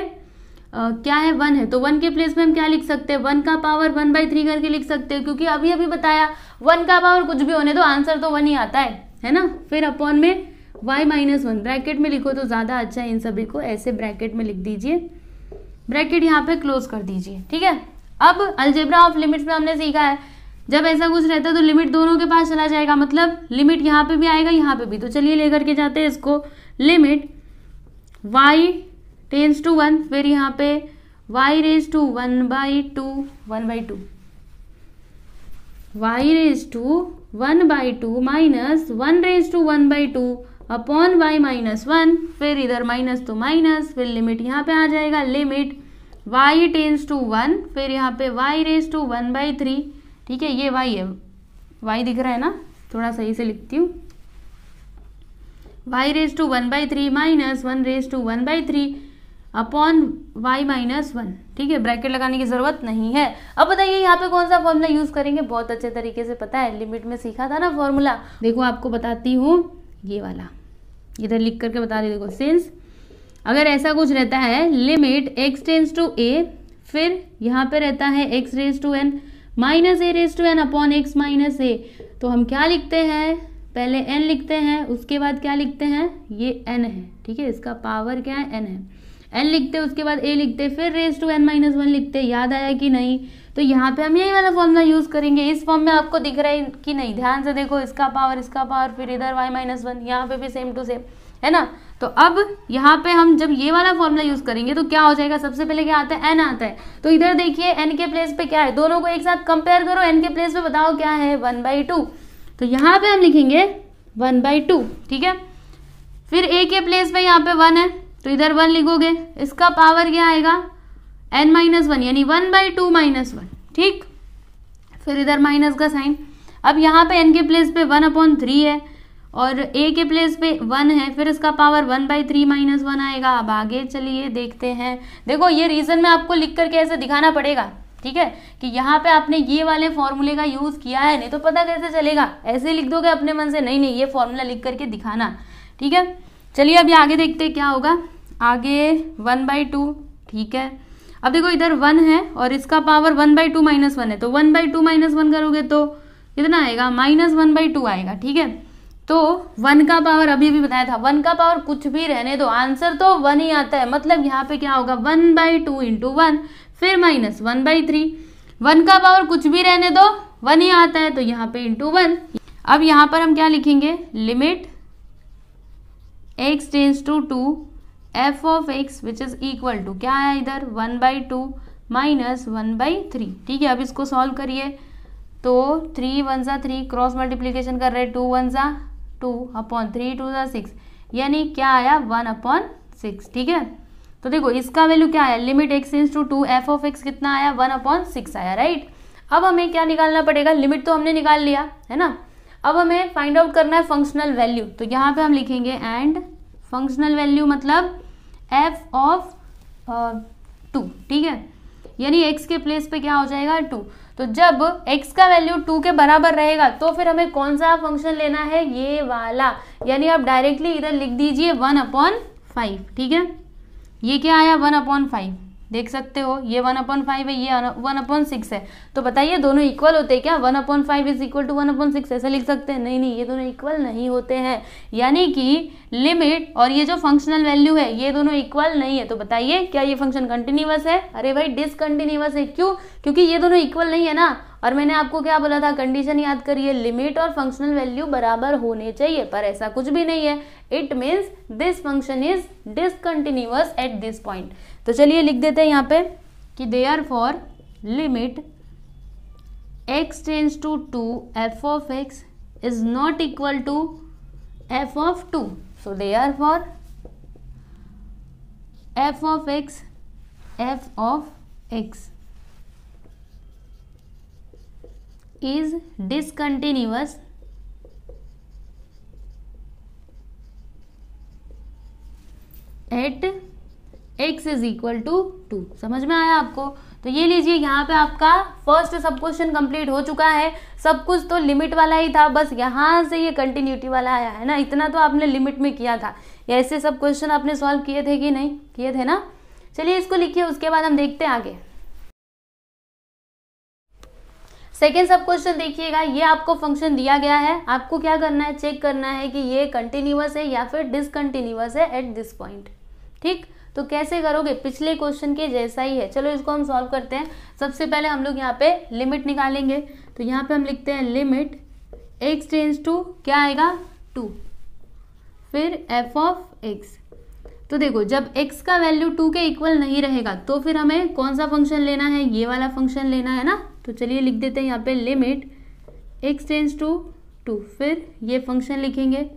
क्या है वन है तो वन के प्लेस में हम क्या लिख सकते हैं वन का पावर वन बाई थ्री करके लिख सकते हैं क्योंकि अभी अभी बताया वन का पावर कुछ भी होने तो आंसर तो वन ही आता है है ना फिर अपॉन में वाई माइनस वन ब्रैकेट में लिखो तो ज़्यादा अच्छा है इन सभी को ऐसे ब्रैकेट में लिख दीजिए ब्रैकेट यहाँ पे क्लोज कर दीजिए ठीक है अब अल्जेब्रा ऑफ लिमिट्स में हमने सीखा है जब ऐसा कुछ रहता है तो लिमिट दोनों के पास चला जाएगा मतलब लिमिट यहाँ पे भी आएगा यहाँ पे भी तो चलिए लेकर के जाते हैं इसको limit y tends to one फिर यहाँ पे y raise to one by two one by two y raise to one by two minus one raise to one by two upon y minus one फिर इधर minus तो minus फिर limit यहाँ पे आ जाएगा limit y tends to one फिर यहाँ पे y raise to one by three ठीक है ये वाई है वाई दिख रहा है ना थोड़ा सही से लिखती हूँ y raise to one by three minus one raise to one by three upon y minus one ठीक है ब्रैकेट लगाने की ज़रूरत नहीं है अब बताइए यहाँ पे कौन सा फॉर्मूला यूज़ करेंगे बहुत अच्छे तरीके से पता है लिमिट में सीखा था ना फॉर्मूला देखो आपको बताती हूँ ये वाला इधर लिख करके बता दी देखो सिंस अगर ऐसा कुछ रहता है limit x tends to a फिर यहाँ पे रहता है x raise to n minus a raise to n upon x minus a तो हम क्या लिखते हैं पहले एन लिखते हैं उसके बाद क्या लिखते हैं ये एन है ठीक है इसका पावर क्या है एन है एन लिखते उसके बाद ए लिखते फिर raise to n minus one लिखते याद आया कि नहीं तो यहाँ पे हम यही वाला फॉर्मूला यूज़ करेंगे इस फॉर्म में आपको दिख रहा है कि नहीं ध्यान से देखो इसका पावर इसका पावर फिर इधर वाई माइनस वन यहाँ पे भी सेम टू सेम है ना तो अब यहाँ पे हम जब ये वाला फॉर्मूला यूज़ करेंगे तो क्या हो जाएगा सबसे पहले क्या आता है एन आता है तो इधर देखिए एन के प्लेस पे क्या है दोनों को एक साथ कंपेयर करो एन के प्लेस पे बताओ क्या है वन बाई टू तो यहाँ पे हम लिखेंगे वन बाई टू ठीक है फिर ए के प्लेस पे यहाँ पे वन है तो इधर वन लिखोगे इसका पावर क्या आएगा एन माइनस वन यानी one by two minus one ठीक फिर इधर माइनस का साइन अब यहाँ पे एन के प्लेस पे वन अपॉन थ्री है और ए के प्लेस पे वन है फिर इसका power one by three minus one आएगा अब आगे चलिए देखते हैं देखो ये रीज़न में आपको लिख करके ऐसे दिखाना पड़ेगा ठीक है कि यहाँ पे आपने ये वाले फॉर्मूले का यूज़ किया है नहीं तो पता कैसे चलेगा ऐसे लिख दोगे अपने मन से नहीं नहीं ये फॉर्मूला लिख करके दिखाना ठीक है चलिए अभी आगे देखते हैं क्या होगा आगे वन बाई टू ठीक है अब देखो इधर वन है और इसका power one by two minus one है तो one by two minus one करोगे तो कितना आएगा माइनस वन बाई टू आएगा ठीक है तो वन का पावर अभी भी बताया था वन का पावर कुछ भी रहने दो आंसर तो वन ही आता है मतलब यहाँ पे क्या होगा one by two into one फिर minus one by three one का पावर कुछ भी रहने दो वन ही आता है तो यहाँ पे इंटू वन अब यहाँ पर हम क्या लिखेंगे limit x tends to two f of x which is equal to क्या आया इधर one by two minus one by three ठीक है अब इसको सॉल्व करिए तो थ्री वन सा थ्री क्रॉस मल्टीप्लीकेशन कर रहे टू वन सा टू अपॉन थ्री टू सा सिक्स यानी क्या आया वन अपॉन सिक्स ठीक है तो देखो इसका वैल्यू क्या आया limit x tends to two f of x कितना आया वन अपॉन सिक्स आया राइट अब हमें क्या निकालना पड़ेगा लिमिट तो हमने निकाल लिया है ना अब हमें फाइंड आउट करना है फंक्शनल वैल्यू तो यहाँ पे हम लिखेंगे एंड फंक्शनल वैल्यू मतलब एफ ऑफ टू ठीक है यानी एक्स के प्लेस पे क्या हो जाएगा टू तो जब x का वैल्यू टू के बराबर रहेगा तो फिर हमें कौन सा फंक्शन लेना है ये वाला यानी आप डायरेक्टली इधर लिख दीजिए वन अपॉन फाइव ठीक है ये क्या आया वन अपॉन फाइव देख सकते हो ये वन अपॉइंट फाइव है ये वन अपॉइंट सिक्स है तो बताइए दोनों इक्वल होते हैं क्या one upon five is equal to one upon six ऐसा लिख सकते हैं नहीं नहीं ये दोनों इक्वल नहीं होते हैं यानी कि लिमिट और ये जो फंक्शनल वैल्यू है ये दोनों इक्वल नहीं है तो बताइए क्या ये फंक्शन कंटिन्यूस है अरे भाई डिसकंटिन्यूस है क्यों क्योंकि ये दोनों इक्वल नहीं है ना और मैंने आपको क्या बोला था कंडीशन याद करिए लिमिट और फंक्शनल वैल्यू बराबर होने चाहिए पर ऐसा कुछ भी नहीं है it means this function is discontinuous at this point तो चलिए लिख देते हैं यहाँ पे कि therefore limit x tends to two f of x is not equal to f of two so therefore f of x f of x is discontinuous at x is equal to two समझ में आया आपको तो ये लीजिए यहाँ पे आपका फर्स्ट सब क्वेश्चन कंप्लीट हो चुका है सब कुछ तो लिमिट वाला ही था बस यहाँ से ये कंटिन्यूटी वाला आया है ना इतना तो आपने लिमिट में किया था ऐसे सब क्वेश्चन आपने सॉल्व किए थे कि नहीं किए थे ना चलिए इसको लिखिए उसके बाद हम देखते हैं आगे सेकेंड सब क्वेश्चन देखिएगा ये आपको फंक्शन दिया गया है आपको क्या करना है चेक करना है कि ये कंटिन्यूस है या फिर डिसकंटिन्यूस है एट दिस पॉइंट ठीक तो कैसे करोगे पिछले क्वेश्चन के जैसा ही है चलो इसको हम सॉल्व करते हैं सबसे पहले हम लोग यहाँ पे लिमिट निकालेंगे तो यहाँ पे हम लिखते हैं लिमिट एक्स टेंस टू क्या आएगा टू फिर एफ ऑफ एक्स तो देखो जब x का वैल्यू टू के इक्वल नहीं रहेगा तो फिर हमें कौन सा फंक्शन लेना है ये वाला फंक्शन लेना है ना तो चलिए लिख देते हैं यहाँ पे limit x tends to two फिर ये फंक्शन लिखेंगे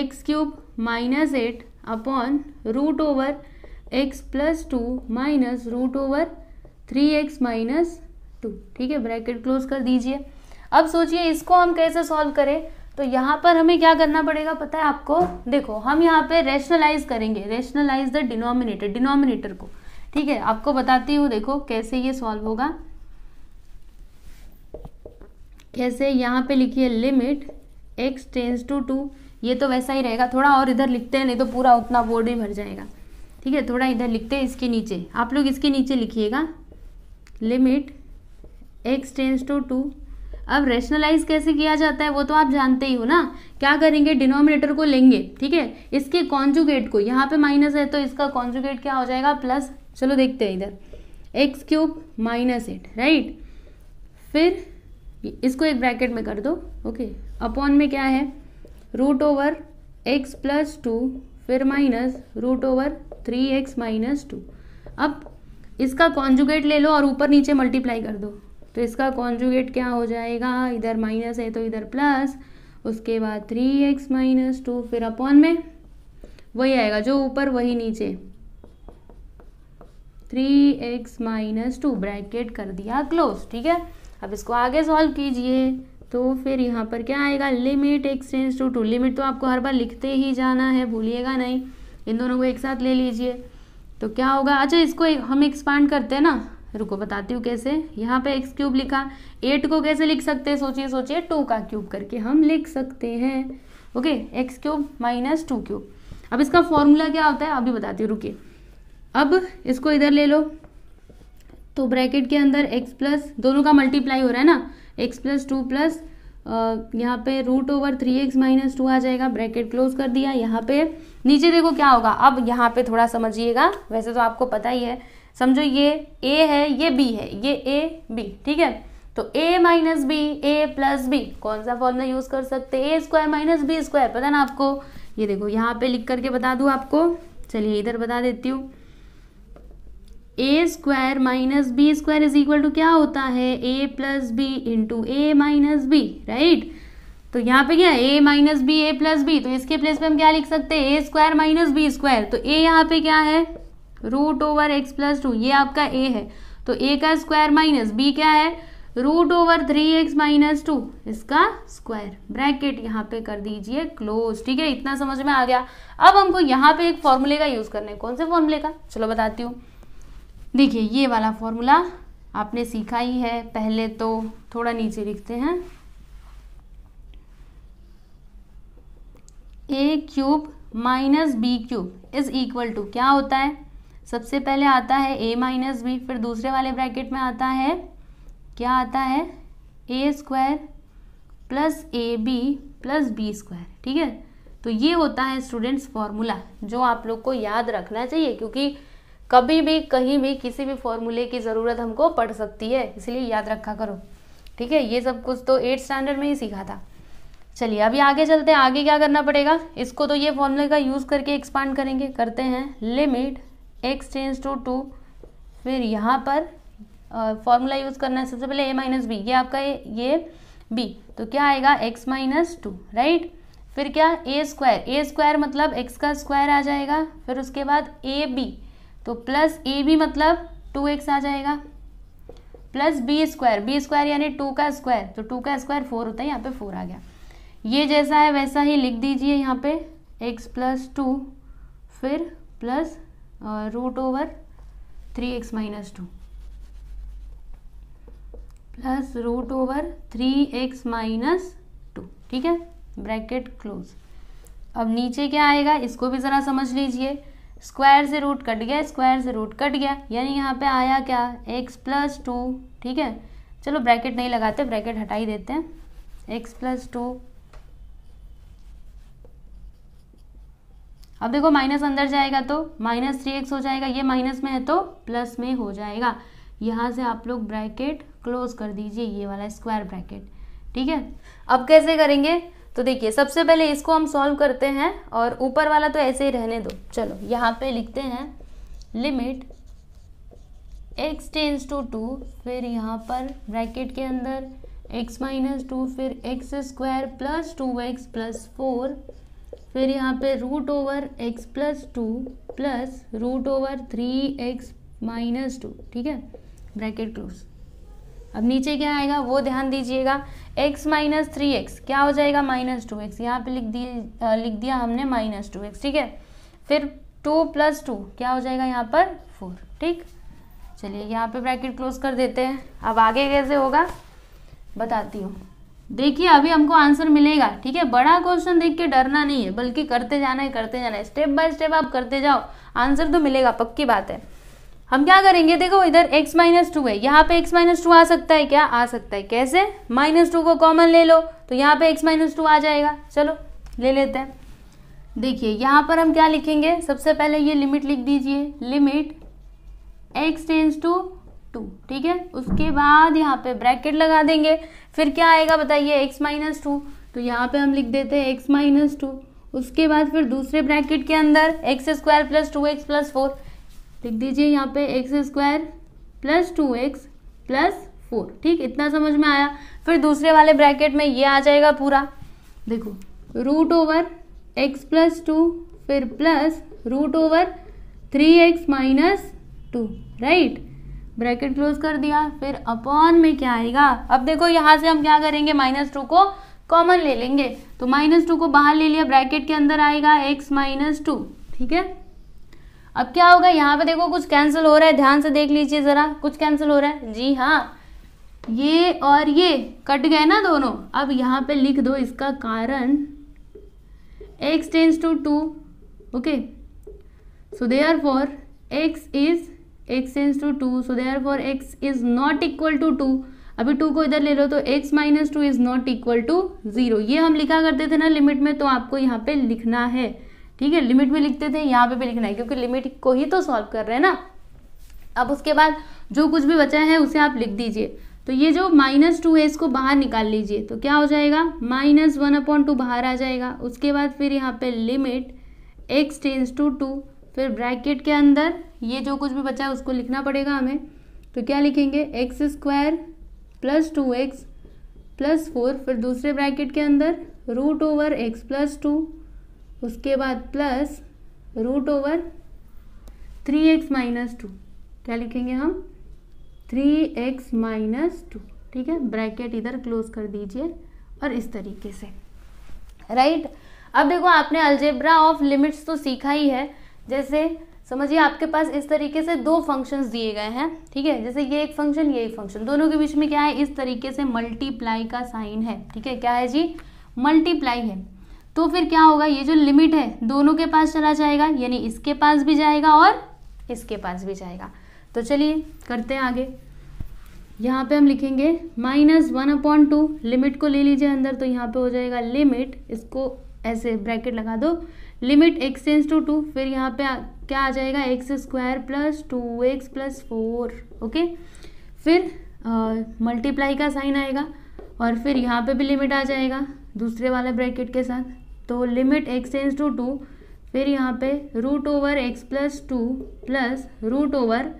x cube minus eight upon root over x plus two minus root over three x minus two ठीक है ब्रैकेट क्लोज कर दीजिए अब सोचिए इसको हम कैसे सॉल्व करें तो यहाँ पर हमें क्या करना पड़ेगा पता है आपको देखो हम यहाँ पे रेशनलाइज करेंगे रेशनलाइज द डिनोमिनेटर डिनोमिनेटर को ठीक है आपको बताती हूँ देखो कैसे ये सॉल्व होगा कैसे यहाँ पे लिखिए limit x tends to two ये तो वैसा ही रहेगा थोड़ा और इधर लिखते हैं नहीं तो पूरा उतना बोर्ड ही भर जाएगा ठीक है थोड़ा इधर लिखते हैं इसके नीचे आप लोग इसके नीचे लिखिएगा limit x tends to two अब रेशनलाइज कैसे किया जाता है वो तो आप जानते ही हो ना क्या करेंगे डिनोमिनेटर को लेंगे ठीक है इसके कॉन्जुगेट को यहाँ पे माइनस है तो इसका कॉन्जुगेट क्या हो जाएगा प्लस चलो देखते हैं इधर x cube minus eight right फिर इसको एक ब्रैकेट में कर दो ओके अपॉन में क्या है root over x plus two फिर minus root over three x minus two अब इसका कॉन्जुगेट ले लो और ऊपर नीचे मल्टीप्लाई कर दो तो इसका कॉन्जुगेट क्या हो जाएगा इधर माइनस है तो इधर प्लस उसके बाद थ्री एक्स माइनस टू फिर अपॉन में वही आएगा जो ऊपर वही नीचे three x minus two bracket कर दिया क्लोज ठीक है अब इसको आगे सॉल्व कीजिए तो फिर यहाँ पर क्या आएगा limit tends to two limit तो आपको हर बार लिखते ही जाना है भूलिएगा नहीं इन दोनों को एक साथ ले लीजिए तो क्या होगा अच्छा इसको हम एक्सपांड करते हैं ना रुको बताती हूँ कैसे यहाँ पे एक्स क्यूब लिखा एट को कैसे लिख सकते हैं सोचिए सोचिए टू का क्यूब करके हम लिख सकते हैं okay x cube minus two cube अब इसका फॉर्मूला क्या होता है अभी बताती हूँ रुकिए अब इसको इधर ले लो तो ब्रैकेट के अंदर एक्स प्लस दोनों का मल्टीप्लाई हो रहा है ना एक्स प्लस टू प्लस यहाँ पे root over three x minus two आ जाएगा ब्रैकेट क्लोज कर दिया यहाँ पे नीचे देखो क्या होगा अब यहाँ पे थोड़ा समझिएगा वैसे तो आपको पता ही है समझो ये ए है ये बी है ये ए बी ठीक है तो a minus b a plus b कौन सा फॉर्मूला यूज़ कर सकते a square minus b square पता ना आपको ये देखो यहाँ पे लिख करके बता दू आपको चलिए इधर बता देती हूँ a square minus b square is equal to क्या होता है a plus b into a minus b right तो यहाँ पे क्या a minus b a plus b तो इसके प्लेस पे हम क्या लिख सकते हैं a square minus b square तो ए यहाँ पे क्या है root over x plus two ये आपका ए है तो ए का स्क्वायर माइनस बी क्या है root over three x minus two इसका स्क्वायर ब्रैकेट यहाँ पे कर दीजिए क्लोज ठीक है इतना समझ में आ गया अब हमको यहाँ पे एक फॉर्मूले का यूज करना है कौन से फॉर्मूले का चलो बताती हूँ देखिए ये वाला फॉर्मूला आपने सीखा ही है पहले तो थोड़ा नीचे लिखते हैं a cube minus b cube is equal to क्या होता है सबसे पहले आता है ए माइनस बी फिर दूसरे वाले ब्रैकेट में आता है क्या आता है a square plus a b plus b square ठीक है तो ये होता है स्टूडेंट्स फॉर्मूला जो आप लोग को याद रखना चाहिए क्योंकि कभी भी कहीं भी किसी भी फॉर्मूले की ज़रूरत हमको पड़ सकती है इसलिए याद रखा करो ठीक है ये सब कुछ तो एट स्टैंडर्ड में ही सीखा था चलिए अभी आगे चलते हैं आगे क्या करना पड़ेगा इसको तो ये फॉर्मूले का यूज़ करके एक्सपांड करेंगे करते हैं limit x tends to two फिर यहाँ पर फॉर्मूला यूज़ करना है सबसे पहले ए माइनस बी ये आपका ए ये बी तो क्या आएगा एक्स माइनस टू राइट फिर क्या ए स्क्वायर ए स्क्वायर मतलब एक्स का स्क्वायर आ जाएगा फिर उसके बाद ए बी तो प्लस ए भी मतलब टू एक्स आ जाएगा plus b square b square यानी टू का स्क्वायर तो टू का स्क्वायर फोर होता है यहाँ पे फोर आ गया ये जैसा है वैसा ही लिख दीजिए यहाँ पे एक्स प्लस टू फिर plus root over three x minus two plus root over three x minus two ठीक है ब्रैकेट क्लोज अब नीचे क्या आएगा इसको भी ज़रा समझ लीजिए स्क्वायर से रूट कट गया स्क्वायर से रूट कट गया यानी यहाँ पे आया क्या एक्स प्लस टू ठीक है चलो ब्रैकेट नहीं लगाते ब्रैकेट हटा ही देते हैं एक्स प्लस टू अब देखो माइनस अंदर जाएगा तो माइनस थ्री एक्स हो जाएगा ये माइनस में है तो प्लस में हो जाएगा यहाँ से आप लोग ब्रैकेट क्लोज कर दीजिए ये वाला स्क्वायर ब्रैकेट ठीक है अब कैसे करेंगे तो देखिए सबसे पहले इसको हम सॉल्व करते हैं और ऊपर वाला तो ऐसे ही रहने दो चलो यहाँ पे लिखते हैं limit x tends to two फिर यहाँ पर ब्रैकेट के अंदर एक्स माइनस टू फिर x square plus two x plus four फिर यहाँ पे root over x plus two plus root over three x minus two ठीक है ब्रैकेट क्लोज अब नीचे क्या आएगा वो ध्यान दीजिएगा x माइनस थ्री एक्स क्या हो जाएगा माइनस टू एक्स यहाँ पर लिख दिए लिख दिया हमने माइनस टू एक्स ठीक है फिर टू प्लस टू क्या हो जाएगा यहाँ पर फोर ठीक चलिए यहाँ पे ब्रैकेट क्लोज कर देते हैं अब आगे कैसे होगा बताती हूँ देखिए अभी हमको आंसर मिलेगा ठीक है बड़ा क्वेश्चन देख के डरना नहीं है बल्कि करते जाना है करते जाना है स्टेप बाय स्टेप आप करते जाओ आंसर तो मिलेगा पक्की बात है हम क्या करेंगे देखो इधर x माइनस टू है यहाँ पे x माइनस टू आ सकता है क्या आ सकता है कैसे माइनस टू को कॉमन ले लो तो यहाँ पे x माइनस टू आ जाएगा चलो ले लेते हैं देखिए यहाँ पर हम क्या लिखेंगे सबसे पहले ये लिमिट लिख दीजिए limit x tends to two ठीक है उसके बाद यहाँ पे ब्रैकेट लगा देंगे फिर क्या आएगा बताइए x माइनस टू तो यहाँ पे हम लिख देते हैं x माइनस टू उसके बाद फिर दूसरे ब्रैकेट के अंदर x square plus two x plus four लिख दीजिए यहाँ पे x square plus two x plus four ठीक इतना समझ में आया फिर दूसरे वाले ब्रैकेट में ये आ जाएगा पूरा देखो root over x plus two फिर plus root over three x minus two right bracket close कर दिया फिर अपॉन में क्या आएगा अब देखो यहाँ से हम क्या करेंगे माइनस टू को कॉमन ले लेंगे तो माइनस टू को बाहर ले लिया ब्रैकेट के अंदर आएगा एक्स माइनस टू ठीक है अब क्या होगा यहाँ पे देखो कुछ कैंसिल हो रहा है ध्यान से देख लीजिए ज़रा कुछ कैंसिल हो रहा है जी हाँ ये और ये कट गए ना दोनों अब यहाँ पे लिख दो इसका कारण x tends to two okay so or for x is x tends to two so or for x is not equal to two अभी टू को इधर ले लो तो x minus two is not equal to zero ये हम लिखा करते थे ना लिमिट में तो आपको यहाँ पे लिखना है ठीक है लिमिट भी लिखते थे यहाँ पे भी लिखना है क्योंकि लिमिट को ही तो सॉल्व कर रहे हैं ना अब उसके बाद जो कुछ भी बचा है उसे आप लिख दीजिए तो ये जो माइनस टू है इसको बाहर निकाल लीजिए तो क्या हो जाएगा माइनस वन अपॉन टू बाहर आ जाएगा उसके बाद फिर यहाँ पे limit x tends to two फिर ब्रैकेट के अंदर ये जो कुछ भी बचा है उसको लिखना पड़ेगा हमें तो क्या लिखेंगे x square plus two x plus four फिर दूसरे ब्रैकेट के अंदर root over x plus two उसके बाद plus root over three x minus two क्या लिखेंगे हम थ्री एक्स माइनस टू ठीक है ब्रैकेट इधर क्लोज कर दीजिए और इस तरीके से राइट right? अब देखो आपने अल्जेब्रा ऑफ लिमिट्स तो सीखा ही है जैसे समझिए आपके पास इस तरीके से दो फंक्शंस दिए गए हैं ठीक है जैसे ये एक फंक्शन ये एक फंक्शन दोनों के बीच में क्या है इस तरीके से मल्टीप्लाई का साइन है ठीक है क्या है जी मल्टीप्लाई है तो फिर क्या होगा ये जो लिमिट है दोनों के पास चला जाएगा यानी इसके पास भी जाएगा और इसके पास भी जाएगा तो चलिए करते हैं आगे यहाँ पे हम लिखेंगे minus one upon two limit को ले लीजिए अंदर तो यहाँ पे हो जाएगा लिमिट इसको ऐसे ब्रैकेट लगा दो लिमिट एक्सचेंज टू टू फिर यहाँ पे क्या आ जाएगा x square plus two x plus four okay फिर मल्टीप्लाई का साइन आएगा और फिर यहाँ पे भी लिमिट आ जाएगा दूसरे वाला ब्रैकेट के साथ तो लिमिट एक्सटेंस टू टू फिर यहाँ पे root over x plus two plus root over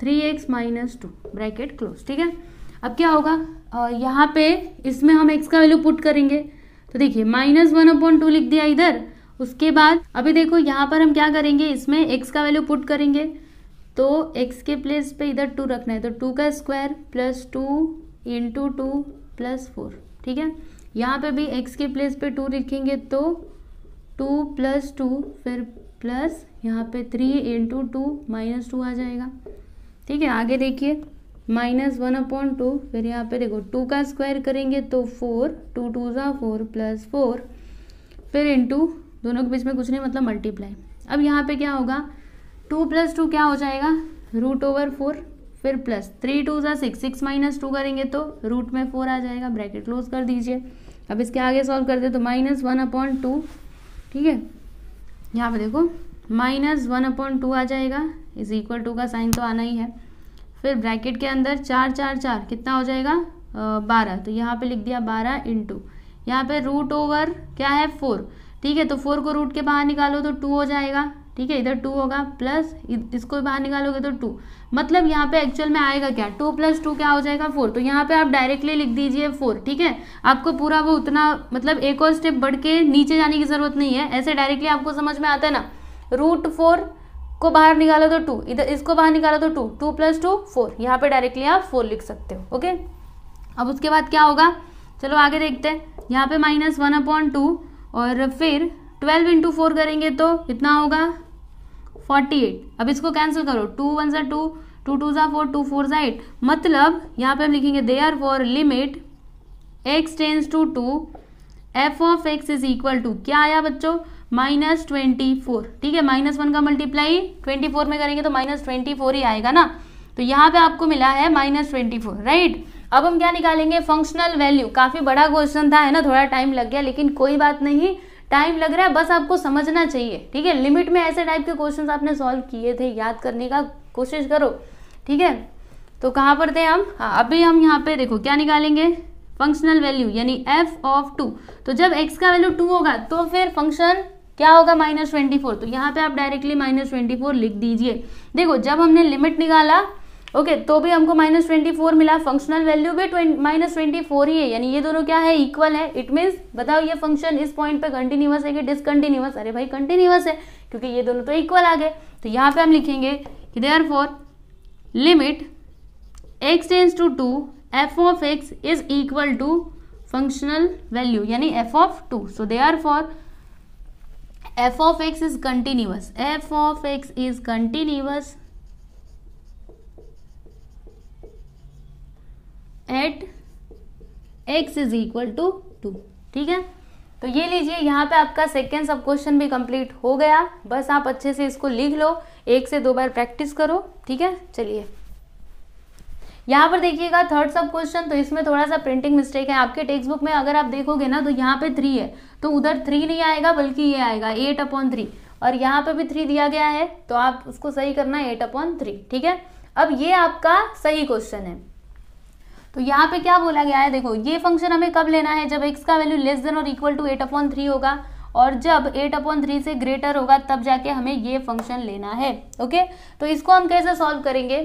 three x minus two bracket close ठीक है अब क्या होगा यहाँ पे इसमें हम एक्स का वैल्यू पुट करेंगे तो देखिए माइनस वन अपॉइंट टू लिख दिया इधर उसके बाद अभी देखो यहाँ पर हम क्या करेंगे इसमें एक्स का वैल्यू पुट करेंगे तो एक्स के प्लेस पे इधर टू रखना है तो टू का square plus two into two plus four ठीक है यहाँ पे भी x के प्लेस पे टू लिखेंगे तो टू प्लस टू फिर प्लस यहाँ पे three into two minus two आ जाएगा ठीक है आगे देखिए माइनस वन अपॉन टू फिर यहाँ पे देखो टू का स्क्वायर करेंगे तो फोर टू टू ज़ा फोर प्लस फोर फिर इंटू दोनों के बीच में कुछ नहीं मतलब मल्टीप्लाई अब यहाँ पे क्या होगा टू प्लस टू क्या हो जाएगा रूट ओवर फोर फिर प्लस थ्री टू ज़ा सिक्स सिक्स माइनस टू करेंगे तो रूट में फोर आ जाएगा ब्रैकेट क्लोज कर दीजिए अब इसके आगे सॉल्व कर दे तो माइनस वन अपॉन टू ठीक है यहाँ पर देखो माइनस वन अपॉन टू आ जाएगा इज इक्वल टू का साइन तो आना ही है फिर ब्रैकेट के अंदर चार चार चार कितना हो जाएगा बारह तो यहाँ पे लिख दिया बारह इन टू यहाँ पे रूट ओवर क्या है फोर ठीक है तो फोर को रूट के बाहर निकालो तो टू हो जाएगा ठीक है इधर टू होगा प्लस इसको बाहर निकालोगे तो टू मतलब यहाँ पे एक्चुअल में आएगा क्या टू प्लस टू क्या हो जाएगा फोर तो यहाँ पे आप डायरेक्टली लिख दीजिए फोर ठीक है आपको पूरा वो उतना मतलब एक और स्टेप बढ़ के नीचे जाने की ज़रूरत नहीं है ऐसे डायरेक्टली आपको समझ में आता है ना रूट फोर को बाहर निकालो तो टू इधर इसको बाहर निकालो तो two two plus two four यहाँ पे डायरेक्टली आप फोर लिख सकते हो ओके अब उसके बाद क्या होगा चलो आगे देखते हैं यहाँ पे माइनस वन अपॉन टू और फिर ट्वेल्व इंटू फोर करेंगे तो कितना होगा फोर्टी एट अब इसको कैंसिल करो टू वन जो टू टू टू जो फोर टू फोर जो एट मतलब यहाँ पे हम लिखेंगे therefore limit x tends to two f of x is equal to क्या आया बच्चों माइनस ट्वेंटी फोर ठीक है माइनस वन का मल्टीप्लाई ट्वेंटी फोर में करेंगे तो माइनस ट्वेंटी फोर ही आएगा ना तो यहाँ पे आपको मिला है माइनस ट्वेंटी फोर राइट अब हम क्या निकालेंगे फंक्शनल वैल्यू काफ़ी बड़ा क्वेश्चन था है ना थोड़ा टाइम लग गया लेकिन कोई बात नहीं टाइम लग रहा है बस आपको समझना चाहिए ठीक है लिमिट में ऐसे टाइप के क्वेश्चन आपने सॉल्व किए थे याद करने का कोशिश करो ठीक है तो कहाँ पर थे हम हाँ अभी हम यहाँ पे देखो क्या निकालेंगे फंक्शनल वैल्यू यानी एफ ऑफ टू तो जब एक्स का वैल्यू टू होगा तो फिर फंक्शन क्या होगा माइनस ट्वेंटी फोर तो यहाँ पे आप डायरेक्टली माइनस ट्वेंटी फोर लिख दीजिए देखो जब हमने लिमिट निकाला ओके तो भी हमको माइनस ट्वेंटी फोर मिला फंक्शनल वैल्यू भी माइनस ट्वेंटी फोर ही है यानी ये दोनों क्या है इक्वल है इट मीन्स बताओ ये फंक्शन इस पॉइंट पे कंटिन्यूस है कि डिसकंटिन्यूस अरे भाई कंटिन्यूस है क्योंकि ये दोनों तो इक्वल आ गए तो यहाँ पे हम लिखेंगे कि therefore limit x tends to two f of x is equal to functional value यानी f of two so therefore f of x is continuous f of x is continuous at x is equal to two ठीक है तो ये लीजिए यहाँ पे आपका second सब क्वेश्चन भी कंप्लीट हो गया बस आप अच्छे से इसको लिख लो एक से दो बार प्रैक्टिस करो ठीक है चलिए यहाँ पर देखिएगा थर्ड सब क्वेश्चन तो इसमें थोड़ा सा प्रिंटिंग मिस्टेक है आपके टेक्स्ट बुक में अगर आप देखोगे ना तो यहाँ पे थ्री है तो उधर थ्री नहीं आएगा बल्कि ये आएगा एट अपॉन थ्री और यहाँ पे भी थ्री दिया गया है तो आप उसको सही करना एट अपॉन थ्री ठीक है अब ये आपका सही क्वेश्चन है तो यहाँ पे क्या बोला गया है देखो ये फंक्शन हमें कब लेना है जब एक्स का वैल्यू लेस देन और equal to eight upon three होगा और जब एट अपॉन थ्री से ग्रेटर होगा तब जाके हमें ये फंक्शन लेना है ओके तो इसको हम कैसे सॉल्व करेंगे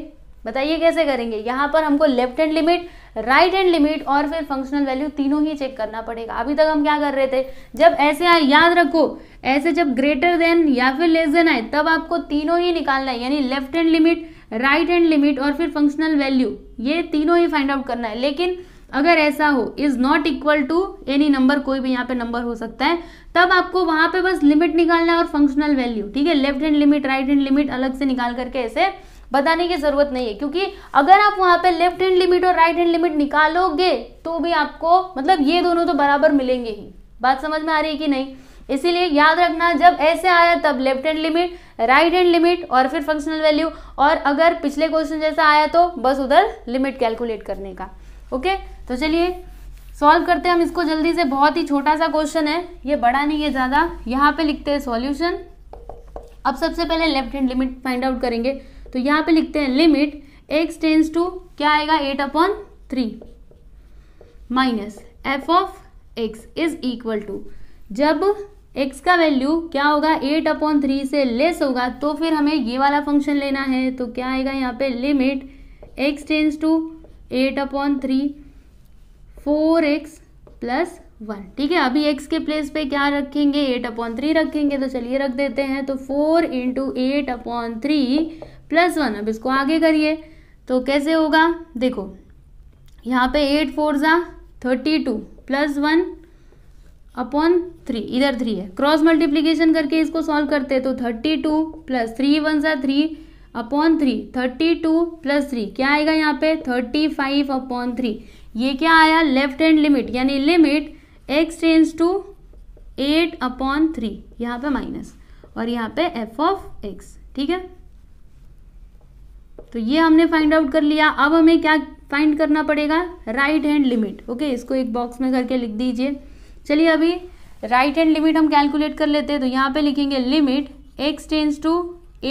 बताइए कैसे करेंगे यहाँ पर हमको left hand limit right hand limit और फिर फंक्शनल वैल्यू तीनों ही चेक करना पड़ेगा अभी तक हम क्या कर रहे थे जब ऐसे आए याद रखो ऐसे जब ग्रेटर देन या फिर लेस देन आए तब आपको तीनों ही निकालना है यानी left hand limit right hand limit और फिर फंक्शनल वैल्यू ये तीनों ही फाइंड आउट करना है लेकिन अगर ऐसा हो is not equal to any number कोई भी यहाँ पे नंबर हो सकता है तब आपको वहां पे बस लिमिट निकालना है और फंक्शनल वैल्यू ठीक है left hand limit right hand limit अलग से निकाल करके ऐसे बताने की जरूरत नहीं है क्योंकि अगर आप वहां पे लेफ्ट हैंड लिमिट और राइट हैंड लिमिट निकालोगे तो भी आपको मतलब ये दोनों तो बराबर मिलेंगे ही बात समझ में आ रही है कि नहीं इसीलिए याद रखना जब ऐसे आया तब left hand limit right hand limit और फिर फंक्शनल वैल्यू और अगर पिछले क्वेश्चन जैसा आया तो बस उधर लिमिट कैलकुलेट करने का ओके तो चलिए सॉल्व करते हैं हम इसको जल्दी से बहुत ही छोटा सा क्वेश्चन है ये बड़ा नहीं है ज़्यादा यहाँ पे लिखते हैं सॉल्यूशन अब सबसे पहले left hand limit find out करेंगे तो यहाँ पे लिखते हैं लिमिट एक्स टेंस टू क्या आएगा eight upon three minus f of x is equal to जब एक्स का वैल्यू क्या होगा एट अपॉन थ्री से लेस होगा तो फिर हमें ये वाला फंक्शन लेना है तो क्या आएगा यहाँ पे limit x tends to eight upon three four x plus one ठीक है अभी एक्स के प्लेस पे क्या रखेंगे एट अपॉन थ्री रखेंगे तो चलिए रख देते हैं तो four into eight upon three plus one अब इसको आगे करिए तो कैसे होगा देखो यहाँ पे एट फोर ज़ा thirty two plus one upon three इधर थ्री है क्रॉस मल्टीप्लीकेशन करके इसको सॉल्व करते हैं तो thirty two plus three one सा three upon three thirty two plus three क्या आएगा यहाँ पे थर्टी फाइव अपॉन थ्री ये क्या आया लेफ्ट हैंड लिमिट यानी limit x tends to eight upon three यहाँ पे माइनस और यहाँ पे एफ ऑफ एक्स ठीक है तो ये हमने फाइंड आउट कर लिया अब हमें क्या फाइंड करना पड़ेगा राइट हैंड लिमिट ओके इसको एक बॉक्स में करके लिख दीजिए चलिए अभी राइट हैंड लिमिट हम कैलकुलेट कर लेते हैं तो यहाँ पे लिखेंगे limit x tends to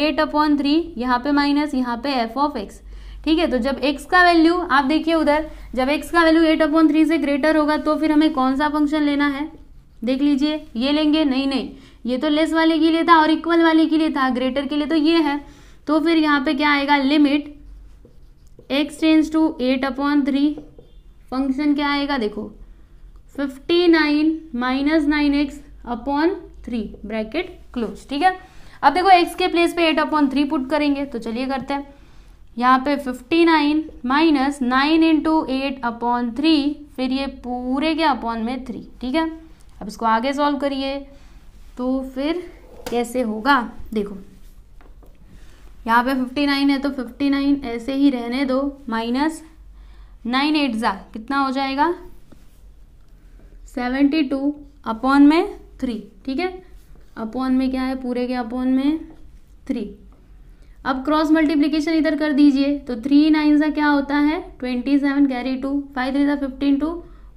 eight upon three यहाँ पे माइनस यहाँ पे एफ ऑफ एक्स ठीक है तो जब x का वैल्यू आप देखिए उधर जब x का वैल्यू एट अपॉन थ्री से ग्रेटर होगा तो फिर हमें कौन सा फंक्शन लेना है देख लीजिए ये लेंगे नहीं नहीं ये तो लेस वाले के लिए था और इक्वल वाले के लिए था ग्रेटर के लिए तो ये है तो फिर यहाँ पे क्या आएगा limit x tends to eight upon three function क्या आएगा देखो fifty nine minus nine x upon three bracket close ठीक है अब देखो एक्स के प्लेस पे एट अपॉन थ्री पुट करेंगे तो चलिए करते हैं यहाँ पे fifty nine minus nine into eight upon three फिर ये पूरे के अपॉन में थ्री ठीक है अब इसको आगे सॉल्व करिए तो फिर कैसे होगा देखो यहाँ पे फिफ्टी नाइन है तो फिफ्टी नाइन ऐसे ही रहने दो माइनस नाइन एट ज़ा कितना हो जाएगा सेवेंटी टू अपॉन में थ्री ठीक है अपॉन में क्या है पूरे के अपॉन में थ्री अब क्रॉस मल्टीप्लीकेशन इधर कर दीजिए तो थ्री नाइन सा क्या होता है twenty seven carry two five three सा fifteen two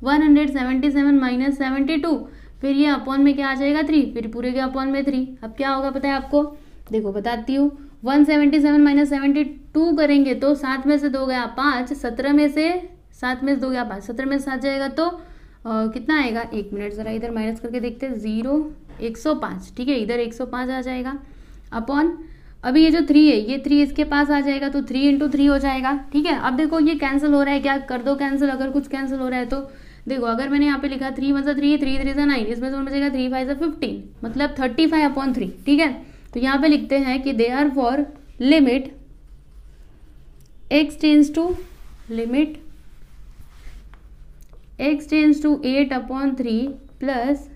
one hundred seventy seven minus seventy two फिर ये अपॉन में क्या आ जाएगा थ्री फिर पूरे के अपॉन में थ्री अब क्या होगा पता है आपको देखो बताती हूँ one seventy seven minus seventy two करेंगे तो सात में से दो गया पाँच सत्रह में से सात में से दो गया पाँच सत्रह में से सात जाएगा तो कितना आएगा एक मिनट ज़रा इधर माइनस करके देखते हैं ज़ीरो एक सौ पाँच ठीक है इधर एक सौ पाँच आ जाएगा अपॉन अभी ये जो थ्री है ये थ्री इसके पास आ जाएगा तो थ्री इंटू थ्री हो जाएगा ठीक है अब देखो ये कैंसिल हो रहा है क्या कर दो कैंसिल अगर कुछ कैंसिल हो रहा है तो देखो अगर मैंने यहाँ पे लिखा थ्री मतलब थ्री थ्री थ्री सा नाइन इसमें से उनमें जाएगा थ्री फाइव सा फिफ्टीन मतलब थर्टी फाइव अपॉन थ्री ठीक है तो यहाँ पे लिखते हैं कि therefore limit x tends to limit x tends to eight upon three plus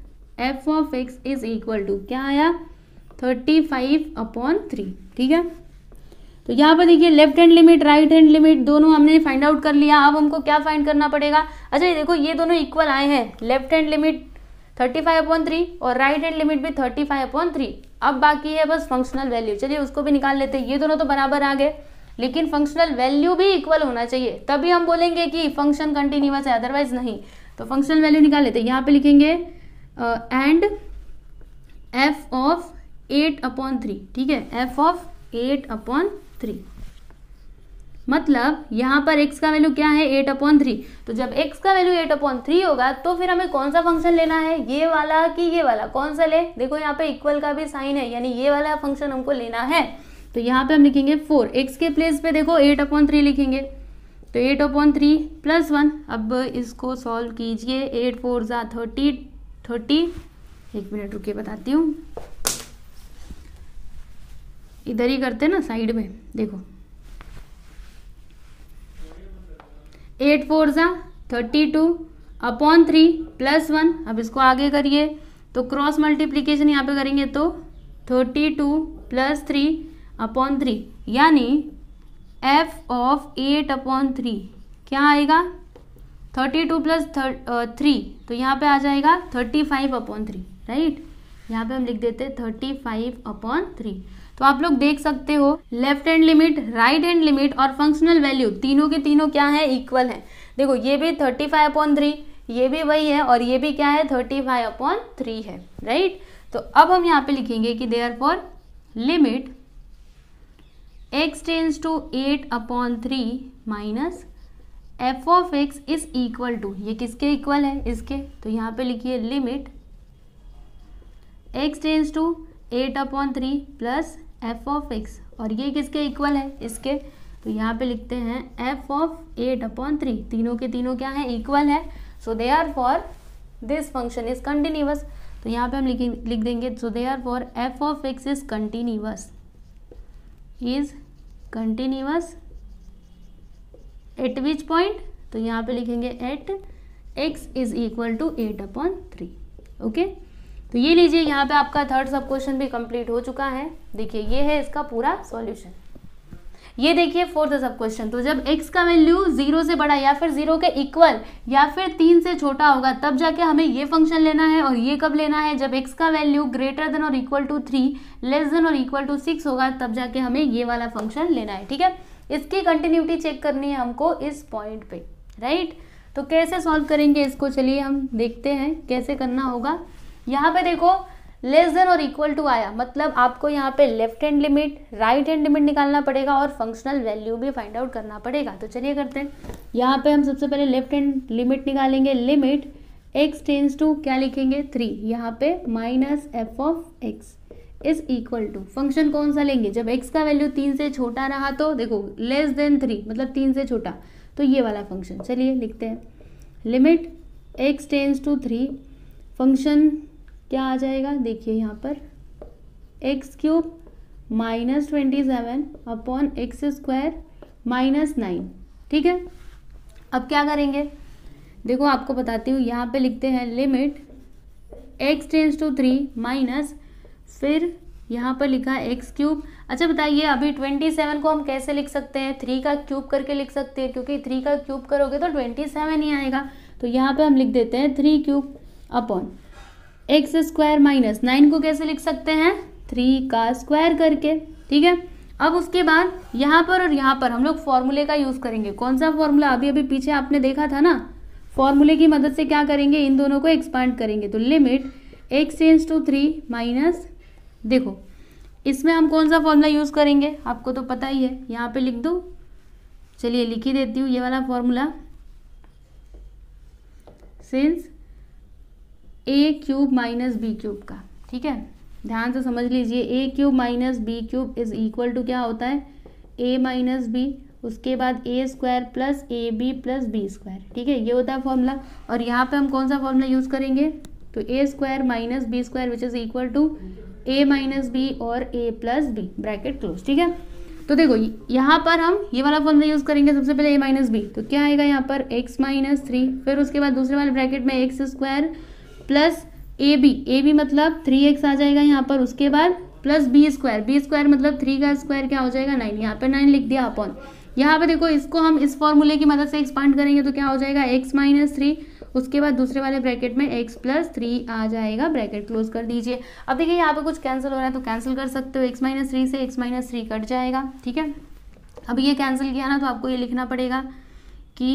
f of x is equal to क्या आया थर्टी फाइव अपॉन थ्री ठीक है तो यहाँ पर देखिए left hand limit right hand limit दोनों हमने फाइंड आउट कर लिया अब हमको क्या फाइंड करना पड़ेगा अच्छा ये देखो ये दोनों इक्वल आए हैं left hand limit thirty five upon three और राइट हैंड लिमिट भी थर्टी फाइव अपॉन थ्री अब बाकी है बस फंक्शनल वैल्यू चलिए उसको भी निकाल लेते हैं ये दोनों तो बराबर आ गए लेकिन फंक्शनल वैल्यू भी इक्वल होना चाहिए तभी हम बोलेंगे कि फंक्शन कंटिन्यूअस है अदरवाइज नहीं तो फंक्शनल वैल्यू निकाल लेते यहां यहाँ पे लिखेंगे and f of eight upon three ठीक है f of eight upon three मतलब यहाँ पर x का वैल्यू क्या है एट अपॉन थ्री तो जब x का वैल्यू एट अपॉन थ्री होगा तो फिर हमें कौन सा फंक्शन लेना है ये वाला कि ये वाला कौन सा ले देखो यहाँ पे इक्वल का भी साइन है यानी ये वाला फंक्शन हमको लेना है तो यहाँ पे हम लिखेंगे फोर एक्स के प्लेस पे देखो एट अपॉन थ्री लिखेंगे तो eight upon three plus one अब इसको सॉल्व कीजिए एट फोर ज़ा थर्टी थर्टी एक मिनट रुके बताती हूँ इधर ही करते ना साइड में देखो एट फोर ज़ा thirty two upon three plus one अब इसको आगे करिए तो क्रॉस मल्टीप्लीकेशन यहाँ पे करेंगे तो thirty two plus three upon three यानी f of eight upon three क्या आएगा थर्टी टू प्लस थ्री तो यहाँ पे आ जाएगा thirty five upon three right यहाँ पे हम लिख देते हैं थर्टी फाइव अपॉन थ्री तो आप लोग देख सकते हो left hand limit right hand limit और फंक्शनल वैल्यू तीनों के तीनों क्या है इक्वल है देखो ये भी थर्टी फाइव अपॉन थ्री ये भी वही है और ये भी क्या है थर्टी फाइव अपॉन थ्री है राइट तो अब हम यहाँ पे लिखेंगे कि therefore limit x tends to eight upon three minus f of x is equal to ये किसके इक्वल है इसके तो यहाँ पे लिखिए limit x tends to eight upon three plus f of x और ये किसके इक्वल है इसके तो यहाँ पे लिखते हैं f of eight upon three तीनों के तीनों क्या हैं इक्वल है so therefore this function is continuous तो यहाँ पे हम लिख लिख देंगे so therefore f of x is continuous is continuous at which point तो यहाँ पे लिखेंगे at x is equal to eight upon three okay तो ये लीजिए यहाँ पे आपका थर्ड सब क्वेश्चन भी कंप्लीट हो चुका है देखिए ये है इसका पूरा सॉल्यूशन ये देखिए फोर्थ सब क्वेश्चन तो जब x का वैल्यू जीरो से बड़ा या फिर जीरो के इक्वल या फिर तीन से छोटा होगा तब जाके हमें ये फंक्शन लेना है और ये कब लेना है जब x का वैल्यू ग्रेटर देन और equal to three less than और इक्वल टू सिक्स होगा तब जाके हमें ये वाला फंक्शन लेना है ठीक है इसकी कंटिन्यूटी चेक करनी है हमको इस पॉइंट पे राइट तो कैसे सॉल्व करेंगे इसको चलिए हम देखते हैं कैसे करना होगा यहाँ पे देखो लेस देन और इक्वल टू आया मतलब आपको यहाँ पे left hand limit right hand limit निकालना पड़ेगा और फंक्शनल वैल्यू भी फाइंड आउट करना पड़ेगा तो चलिए करते हैं यहाँ पे हम सबसे पहले लेफ्ट हैंड लिमिट निकालेंगे लिमिट एक्स टेंस टू क्या लिखेंगे थ्री यहाँ पे minus f of x is equal to function कौन सा लेंगे जब x का वैल्यू तीन से छोटा रहा तो देखो लेस देन थ्री मतलब तीन से छोटा तो ये वाला फंक्शन चलिए लिखते हैं limit x tends to three function क्या आ जाएगा देखिए यहाँ पर x cube minus twenty seven upon x square minus nine ठीक है अब क्या करेंगे देखो आपको बताती हूँ यहाँ पे लिखते हैं limit x tends to three minus फिर यहाँ पर लिखा है एक्स क्यूब अच्छा बताइए अभी ट्वेंटी सेवन को हम कैसे लिख सकते हैं थ्री का क्यूब करके लिख सकते हैं क्योंकि थ्री का क्यूब करोगे तो ट्वेंटी सेवन ही आएगा तो यहाँ पे हम लिख देते हैं three cube upon x square minus nine को कैसे लिख सकते हैं थ्री का स्क्वायर करके ठीक है अब उसके बाद यहाँ पर और यहाँ पर हम लोग फॉर्मूले का यूज़ करेंगे कौन सा फॉर्मूला अभी अभी पीछे आपने देखा था ना फॉर्मूले की मदद से क्या करेंगे इन दोनों को एक्सपांड करेंगे तो limit x change to three minus देखो इसमें हम कौन सा फॉर्मूला यूज़ करेंगे आपको तो पता ही है यहाँ पे लिख दो चलिए लिख ही देती हूँ ये वाला formula sense a cube minus b cube का ठीक है ध्यान से समझ लीजिए a cube minus b cube is equal to क्या होता है ए माइनस बी उसके बाद a square plus a b plus b square ठीक है ये होता है फॉर्मूला और यहाँ पे हम कौन सा फॉर्मूला यूज़ करेंगे तो a square minus b square which is equal to a minus b और a plus b bracket close ठीक है तो देखो यहाँ पर हम ये वाला फॉर्मूला यूज़ करेंगे सबसे पहले ए माइनस बी तो क्या आएगा यहाँ पर एक्स माइनस थ्री फिर उसके बाद दूसरे वाले ब्रैकेट में x square plus a b a b मतलब थ्री एक्स आ जाएगा यहाँ पर उसके बाद plus b square b square मतलब थ्री का स्क्वायर क्या हो जाएगा नाइन यहाँ पर नाइन लिख दिया अपॉन यहाँ पे देखो इसको हम इस फॉर्मूले की मदद से एक्सपांड करेंगे तो क्या हो जाएगा एक्स माइनस थ्री उसके बाद दूसरे वाले ब्रैकेट में एक्स प्लस थ्री आ जाएगा ब्रैकेट क्लोज कर दीजिए अब देखिए यहाँ पे कुछ कैंसिल हो रहा है तो कैंसिल कर सकते हो एक्स माइनस थ्री से एक्स माइनस थ्री कट जाएगा ठीक है अब ये कैंसिल किया ना तो आपको ये लिखना पड़ेगा कि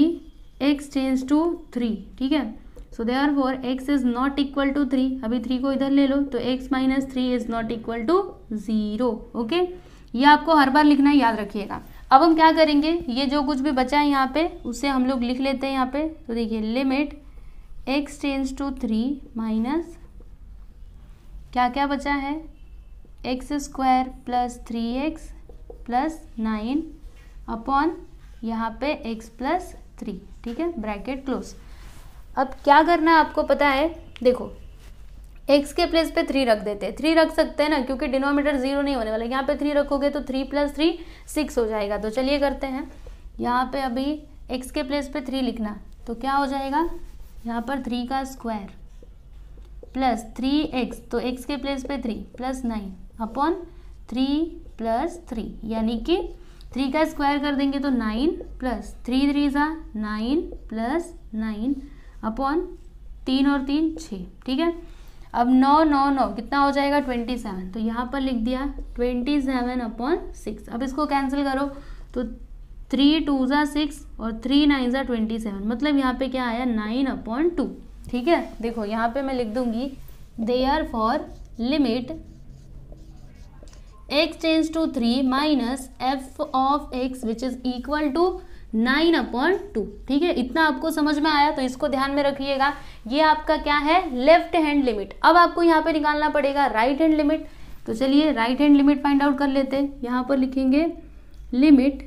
एक्स चेंज टू थ्री ठीक है so therefore x is not equal to three अभी थ्री को इधर ले लो तो x minus three is not equal to zero okay ये आपको हर बार लिखना याद रखिएगा अब हम क्या करेंगे ये जो कुछ भी बचा है यहाँ पे उसे हम लोग लिख लेते हैं यहाँ पे तो देखिए limit x tends to three minus क्या क्या बचा है x square plus three x plus nine upon यहाँ पे एक्स प्लस थ्री ठीक है ब्रैकेट क्लोज अब क्या करना है आपको पता है देखो एक्स के प्लेस पे थ्री रख देते हैं थ्री रख सकते हैं ना क्योंकि डिनोमीटर जीरो नहीं होने वाला यहाँ पे थ्री रखोगे तो थ्री प्लस थ्री सिक्स हो जाएगा तो चलिए करते हैं यहाँ पे अभी एक्स के प्लेस पे थ्री लिखना तो क्या हो जाएगा यहाँ पर थ्री का स्क्वायर प्लस थ्री एक्स तो एक्स के प्लेस पे three plus nine upon three plus three यानी कि थ्री का स्क्वायर कर देंगे तो नाइन प्लस थ्री थ्री ज़ा नाइन प्लस नाइन अपॉन तीन और तीन छः ठीक है अब नौ नौ नौ कितना हो जाएगा ट्वेंटी सेवन तो यहाँ पर लिख दिया ट्वेंटी सेवन अपॉन सिक्स अब इसको कैंसिल करो तो थ्री टू ज़ा सिक्स और थ्री नाइन ज़ा ट्वेंटी सेवन मतलब यहाँ पे क्या आया नाइन अपॉन टू ठीक है देखो यहाँ पे मैं लिख दूंगी therefore limit x tends to three minus f of x which is equal to nine upon two ठीक है इतना आपको समझ में आया तो इसको ध्यान में रखिएगा ये आपका क्या है लेफ्ट हैंड लिमिट अब आपको यहाँ पे निकालना पड़ेगा राइट हैंड लिमिट तो चलिए right hand limit find out कर लेते हैं यहां पर लिखेंगे limit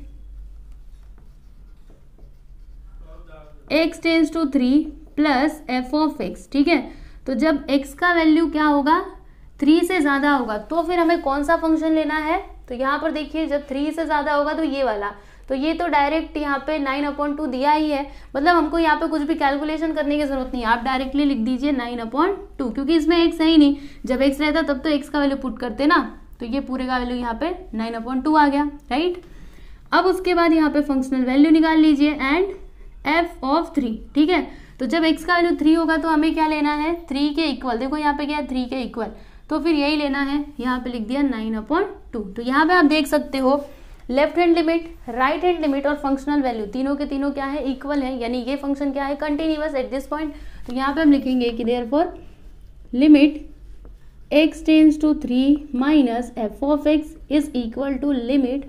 x tends to three plus f of x ठीक है तो जब एक्स का वैल्यू क्या होगा थ्री से ज़्यादा होगा तो फिर हमें कौन सा फंक्शन लेना है तो यहां पर देखिए जब थ्री से ज़्यादा होगा तो ये वाला तो ये तो डायरेक्ट यहाँ पे नाइन अपॉइंट टू दिया ही है मतलब हमको यहाँ पे कुछ भी कैलकुलेशन करने की जरूरत नहीं आप डायरेक्टली लिख दीजिए नाइन अपॉइंट टू क्योंकि इसमें एक्स है ही नहीं जब एक्स रहता तब तो एक्स का वैल्यू पुट करते ना तो ये पूरे का वैल्यू यहाँ पे नाइन अपॉइंट टू आ गया राइट अब उसके बाद यहाँ पे फंक्शनल वैल्यू निकाल लीजिए एंड एफ ऑफ थ्री ठीक है तो जब एक्स का वैल्यू थ्री होगा तो हमें क्या लेना है थ्री के इक्वल देखो यहाँ पे क्या है थ्री के इक्वल तो फिर यही लेना है यहाँ पे लिख दिया नाइन अपॉइंट टू तो यहाँ पे आप देख सकते हो left hand limit right hand limit और फंक्शनल वैल्यू तीनों के तीनों क्या है इक्वल है यानी ये फंक्शन क्या है कंटिन्यूस एट दिस पॉइंट तो यहाँ पे हम लिखेंगे कि therefore limit x tends to three minus f of x is equal to limit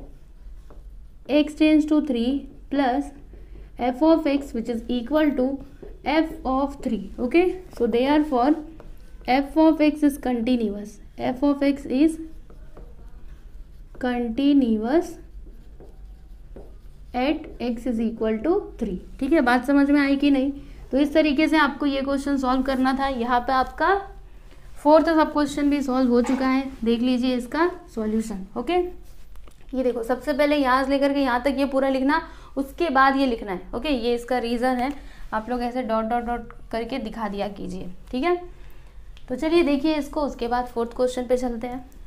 x tends to three plus f of x which is equal to f of three okay so therefore f of x is continuous f of x is continuous at x is equal to three ठीक है बात समझ में आई कि नहीं तो इस तरीके से आपको ये क्वेश्चन सॉल्व करना था यहाँ पे आपका फोर्थ सब क्वेश्चन भी सॉल्व हो चुका है देख लीजिए इसका सॉल्यूशन ओके ये देखो सबसे पहले यहाँ से लेकर के यहाँ तक ये पूरा लिखना उसके बाद ये लिखना है ओके ये इसका रीज़न है आप लोग ऐसे डॉट डॉट डॉट करके दिखा दिया कीजिए ठीक है तो चलिए देखिए इसको उसके बाद फोर्थ क्वेश्चन पे चलते हैं